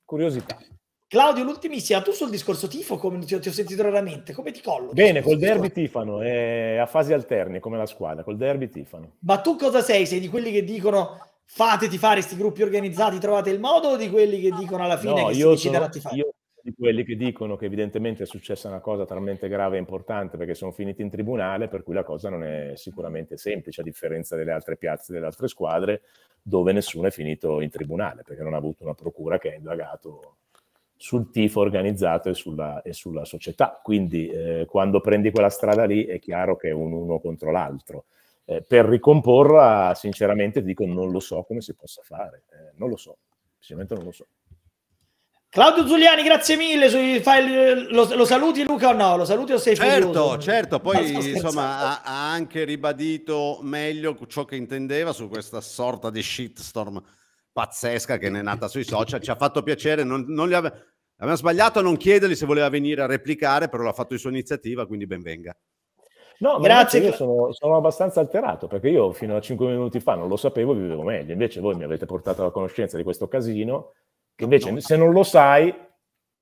curiosità. Claudio, l'ultimissima, tu sul discorso tifo, come ti, ti ho sentito raramente, come ti collo? Bene, col derby tifano, è eh, a fasi alterne come la squadra, col derby tifano. Ma tu cosa sei? Sei di quelli che dicono fateti fare questi gruppi organizzati, trovate il modo, o di quelli che dicono alla fine no, che io si sono, tifare? Io, di quelli che dicono che evidentemente è successa una cosa talmente grave e importante perché sono finiti in tribunale, per cui la cosa non è sicuramente semplice, a differenza delle altre piazze, delle altre squadre, dove nessuno è finito in tribunale, perché non ha avuto una procura che ha indagato sul tifo organizzato e sulla, e sulla società. Quindi eh, quando prendi quella strada lì è chiaro che è un uno contro l'altro. Eh, per ricomporla, sinceramente, dico non lo so come si possa fare, eh, non lo so, semplicemente non lo so. Claudio Zuliani, grazie mille. Sui, fai, lo, lo, saluti Luca o no? Lo saluti o sei certo, furioso? Certo, poi insomma ha, ha, anche ribadito meglio ciò che intendeva su questa sorta di shitstorm pazzesca che ne è nata sui social. Ci ha fatto piacere, non, non ave... abbiamo sbagliato a non chiedergli se voleva venire a replicare, però l'ha fatto di sua iniziativa, quindi benvenga. No, grazie. Io sono, sono, abbastanza alterato perché io fino a 5 minuti fa non lo sapevo e vivevo meglio. Invece voi mi avete portato alla conoscenza di questo casino Invece, no, se non lo sai,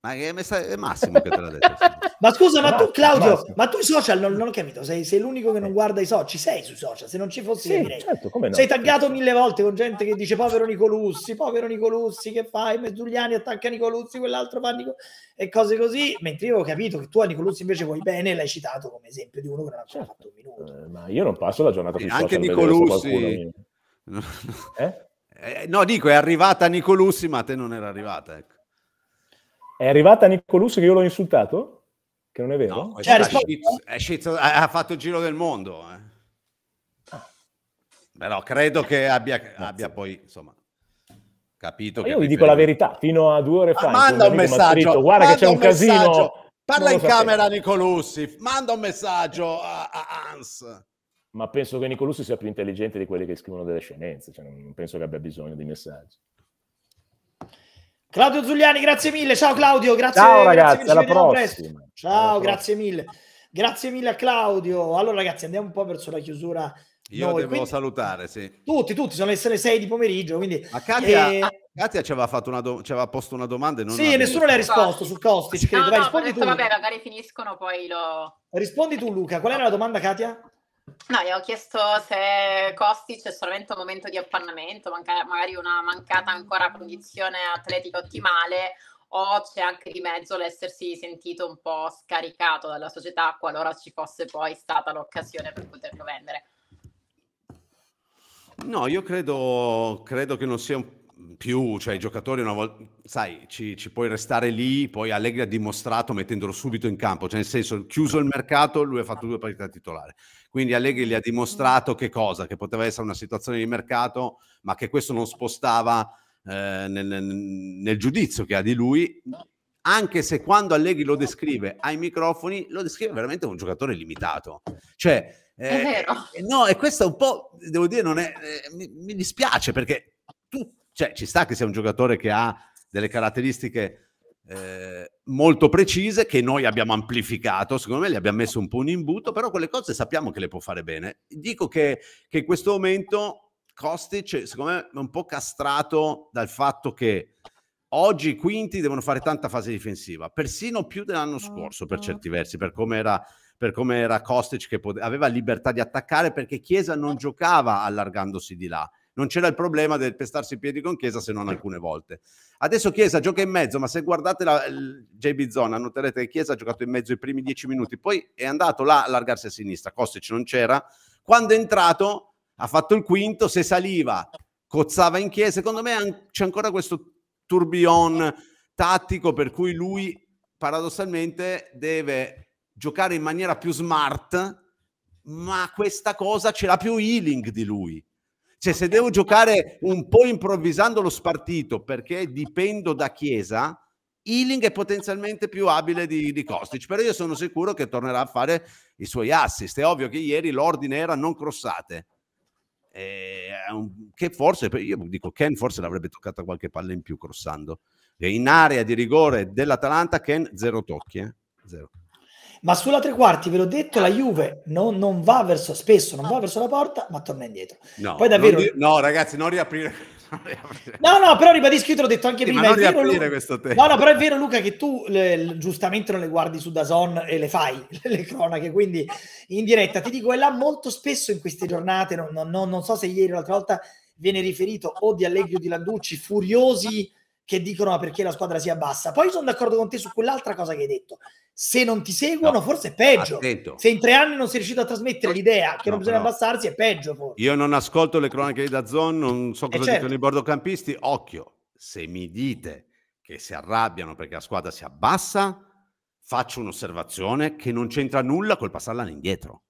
ma è, messa... è Massimo che te l'ha detto. (laughs) ma scusa, ma tu Claudio, Massimo. ma tu i social non, non ho capito, sei, sei, l'unico che non eh. guarda i social, ci sei sui social, se non ci fossi sì, certo, no? Sei taggato eh. mille volte con gente che dice povero Nicolussi, povero Nicolussi, che fai? Mezzugliani attacca Nicolussi, quell'altro fa Nico... e cose così, mentre io ho capito che tu a Nicolussi invece vuoi bene l'hai citato come esempio di uno che non ha certo. fatto un minuto. Eh, ma io non passo la giornata eh, sui social. Anche Nicolussi. (laughs) Eh? Eh, no, dico, è arrivata Nicolussi, ma a te non era arrivata. Ecco. È arrivata Nicolussi che io l'ho insultato? Che non è vero? No, cioè, è sciz- ha fatto il giro del mondo. Eh. Però credo che abbia, abbia poi, insomma, capito. Ma io vi dico la verità, fino a due ore fa... Ah, manda un, messaggio, detto, guarda che c'è un, un casino. Parla in camera Nicolussi, manda un messaggio a, a Hans ma penso che Nicolussi sia più intelligente di quelli che scrivono delle scemenze, cioè non penso che abbia bisogno di messaggi. Claudio Zuliani, grazie mille. Ciao Claudio, grazie. Ciao ragazzi, grazie alla prossima. Ciao, alla grazie mille. Grazie mille a Claudio. Allora ragazzi, andiamo un po' verso la chiusura. Io Noi, devo quindi, salutare, sì. Tutti, tutti, sono le 6 di pomeriggio, quindi... A Katia, eh... Ah, Katia ci, aveva fatto una do... ci aveva posto una domanda e non... Sì, nessuno le ha risposto su Costi, credo. No, Vai, no, rispondi tu, vabbè, magari finiscono, poi lo... Rispondi tu, Luca. Qual era la domanda, Katia? No, io ho chiesto se Costi c'è solamente un momento di appannamento, manca- magari una mancata ancora condizione atletica ottimale o c'è anche di mezzo l'essersi sentito un po' scaricato dalla società qualora ci fosse poi stata l'occasione per poterlo vendere. No, io credo, credo che non sia un più, cioè i giocatori una volta, sai, ci, ci, puoi restare lì, poi Allegri ha dimostrato mettendolo subito in campo, cioè nel senso, chiuso il mercato, lui ha fatto due partite da titolare. Quindi Allegri gli ha dimostrato che cosa? Che poteva essere una situazione di mercato, ma che questo non spostava eh, nel, nel giudizio che ha di lui, anche se quando Allegri lo descrive ai microfoni, lo descrive veramente un giocatore limitato. Cioè, eh, è vero. Eh, no, e questo è un po', devo dire, non è, eh, mi, mi, dispiace perché cioè, ci sta che sia un giocatore che ha delle caratteristiche eh, molto precise che noi abbiamo amplificato, secondo me gli abbiamo messo un po' un imbuto, però quelle cose sappiamo che le può fare bene. Dico che, che in questo momento Kostic, secondo me, è un po' castrato dal fatto che oggi i quinti devono fare tanta fase difensiva, persino più dell'anno esatto. scorso per certi versi, per come era per come era Kostic che aveva libertà di attaccare perché Chiesa non eh. giocava allargandosi di là non c'era il problema del pestarsi i piedi con Chiesa se non alcune volte. Adesso Chiesa gioca in mezzo, ma se guardate la, JB Zona noterete che Chiesa ha giocato in mezzo i primi dieci minuti, poi è andato là a allargarsi a sinistra, Kostic non c'era, quando è entrato ha fatto il quinto, se saliva cozzava in Chiesa, secondo me c'è ancora questo tourbillon tattico per cui lui paradossalmente deve giocare in maniera più smart ma questa cosa ce l'ha più Healing di lui cioè, se devo giocare un po' improvvisando lo spartito perché dipendo da Chiesa, Ealing è potenzialmente più abile di, di Kostic, però io sono sicuro che tornerà a fare i suoi assist. È ovvio che ieri l'ordine era non crossate, che forse, io dico Ken forse l'avrebbe toccata qualche palla in più crossando. E in area di rigore dell'Atalanta Ken zero tocchi, eh? zero. Ma sulla tre quarti, ve l'ho detto, la Juve non, non va verso, spesso non va verso la porta, ma torna indietro. No, Poi davvero... Di- no ragazzi, (laughs) non riaprire. No, no, però ribadisco, io te l'ho detto anche sì, prima. Ma non riaprire questo tempo. No, no, però è vero Luca che tu le, giustamente non le guardi su Dazon e le fai, (laughs) le cronache, quindi in diretta. Ti dico, è là molto spesso in queste giornate, non, non, non so se ieri o l'altra volta viene riferito o di Allegri o di Landucci, furiosi che dicono ah, perché la squadra sia bassa. Poi sono d'accordo con te su quell'altra cosa che hai detto. Se non ti seguono, no, forse è peggio. Attento. Se in tre anni non sei riuscito a trasmettere l'idea che no, non bisogna però, abbassarsi, è peggio. Forse. Io non ascolto le cronache di Dazzon, non so eh, cosa certo. dicono i bordocampisti. Occhio, se mi dite che si arrabbiano perché la squadra si abbassa, faccio un'osservazione che non c'entra nulla col passarla indietro.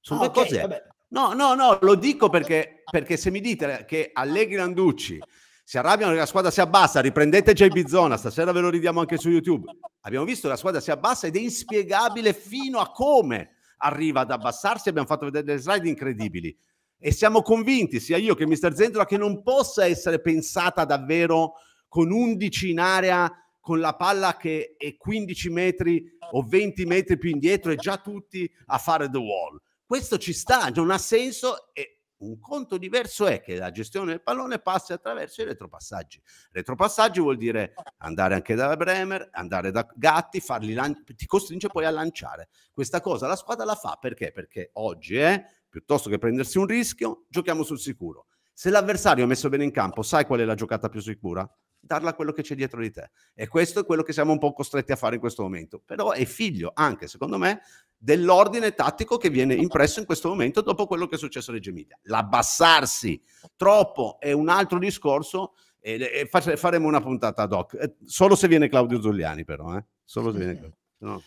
Sono ah, due okay, cose. Vabbè. No, no, no, lo dico perché, perché se mi dite che Allegri Landucci si arrabbiano che la squadra si abbassa, riprendete Jay Bizzona, stasera ve lo ridiamo anche su YouTube. Abbiamo visto che la squadra si abbassa ed è inspiegabile fino a come arriva ad abbassarsi, abbiamo fatto vedere delle slide incredibili. E siamo convinti, sia io che Mr. Zentola, che non possa essere pensata davvero con 11 in area con la palla che è 15 metri o 20 metri più indietro e già tutti a fare the wall. Questo ci sta, non ha senso e un conto diverso è che la gestione del pallone passi attraverso i retropassaggi. Retropassaggi vuol dire andare anche da Bremer, andare da Gatti, farli lan- ti costringe poi a lanciare. Questa cosa la squadra la fa perché? Perché oggi è, eh, piuttosto che prendersi un rischio, giochiamo sul sicuro. Se l'avversario è messo bene in campo, sai qual è la giocata più sicura? darla a quello che c'è dietro di te. E questo è quello che siamo un po' costretti a fare in questo momento. Però è figlio, anche secondo me, dell'ordine tattico che viene impresso in questo momento dopo quello che è successo a Reggio Emilia. L'abbassarsi troppo è un altro discorso e, e faremo una puntata ad hoc. Eh, solo se viene Claudio Zuliani però, eh? Solo se viene Claudio. No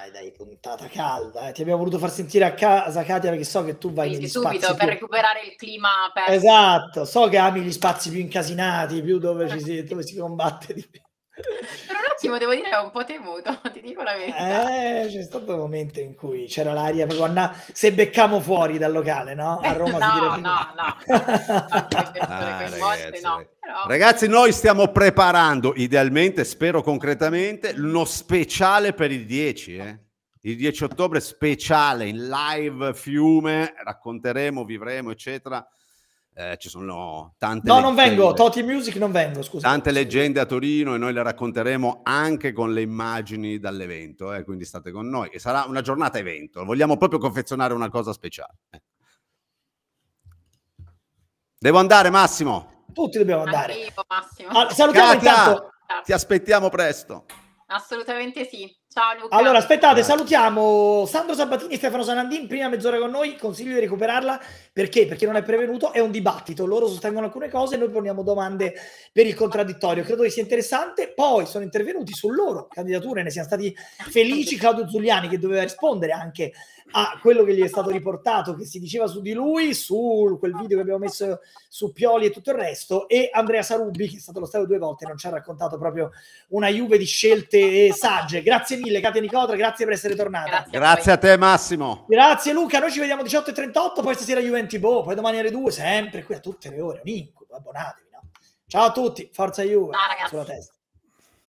dai, dai, puntata calda. Eh. Ti abbiamo voluto far sentire a casa, Katia, perché so che tu vai Quindi, subito per recuperare il clima perso. Esatto, so che ami gli spazi più incasinati, più dove, si, (laughs) dove si combatte di più. Per un attimo devo dire, che ho un po' temuto, (laughs) ti dico la verità. Eh, c'è stato un momento in cui c'era l'aria proprio na- se beccamo fuori dal locale, no? A Roma (laughs) no, si no, no. (laughs) ah, ragazzi, no. Eh. ragazzi, noi stiamo preparando, idealmente, spero concretamente, uno speciale per il 10, eh? Il 10 ottobre speciale in live fiume, racconteremo, vivremo, eccetera eh, ci sono tante... No, leggende, non vengo, Toti Music non vengo, scusa. Tante leggende a Torino e noi le racconteremo anche con le immagini dall'evento, eh, quindi state con noi. E sarà una giornata evento, vogliamo proprio confezionare una cosa speciale. Eh. Devo andare Massimo. Tutti dobbiamo andare. Arrivo, Massimo. Allora, ah, salutiamo Katia, intanto. Ti aspettiamo presto. Assolutamente sì. Ciao Luca. Allora, aspettate, salutiamo Sandro Sabatini e Stefano Sanandin, prima mezz'ora con noi, consiglio di recuperarla perché? Perché non è prevenuto, è un dibattito, loro sostengono alcune cose e noi poniamo domande per il contraddittorio, credo che sia interessante, poi sono intervenuti su loro candidature, ne siamo stati felici Claudio Zuliani che doveva rispondere anche a quello che gli è stato riportato, che si diceva su di lui, su quel video che abbiamo messo su Pioli e tutto il resto, e Andrea Sarubbi, che è stato lo stadio due volte, non ci ha raccontato proprio una Juve di scelte sagge. Grazie mille, Katia Nicotra, grazie per essere tornata. Grazie, a te, Massimo. Grazie, Luca. Noi ci vediamo 18.38, poi stasera Juventus Bo, poi domani alle 2, sempre qui a tutte le ore. Un abbonatevi. No? Ciao a tutti, forza Juve ah, sulla testa.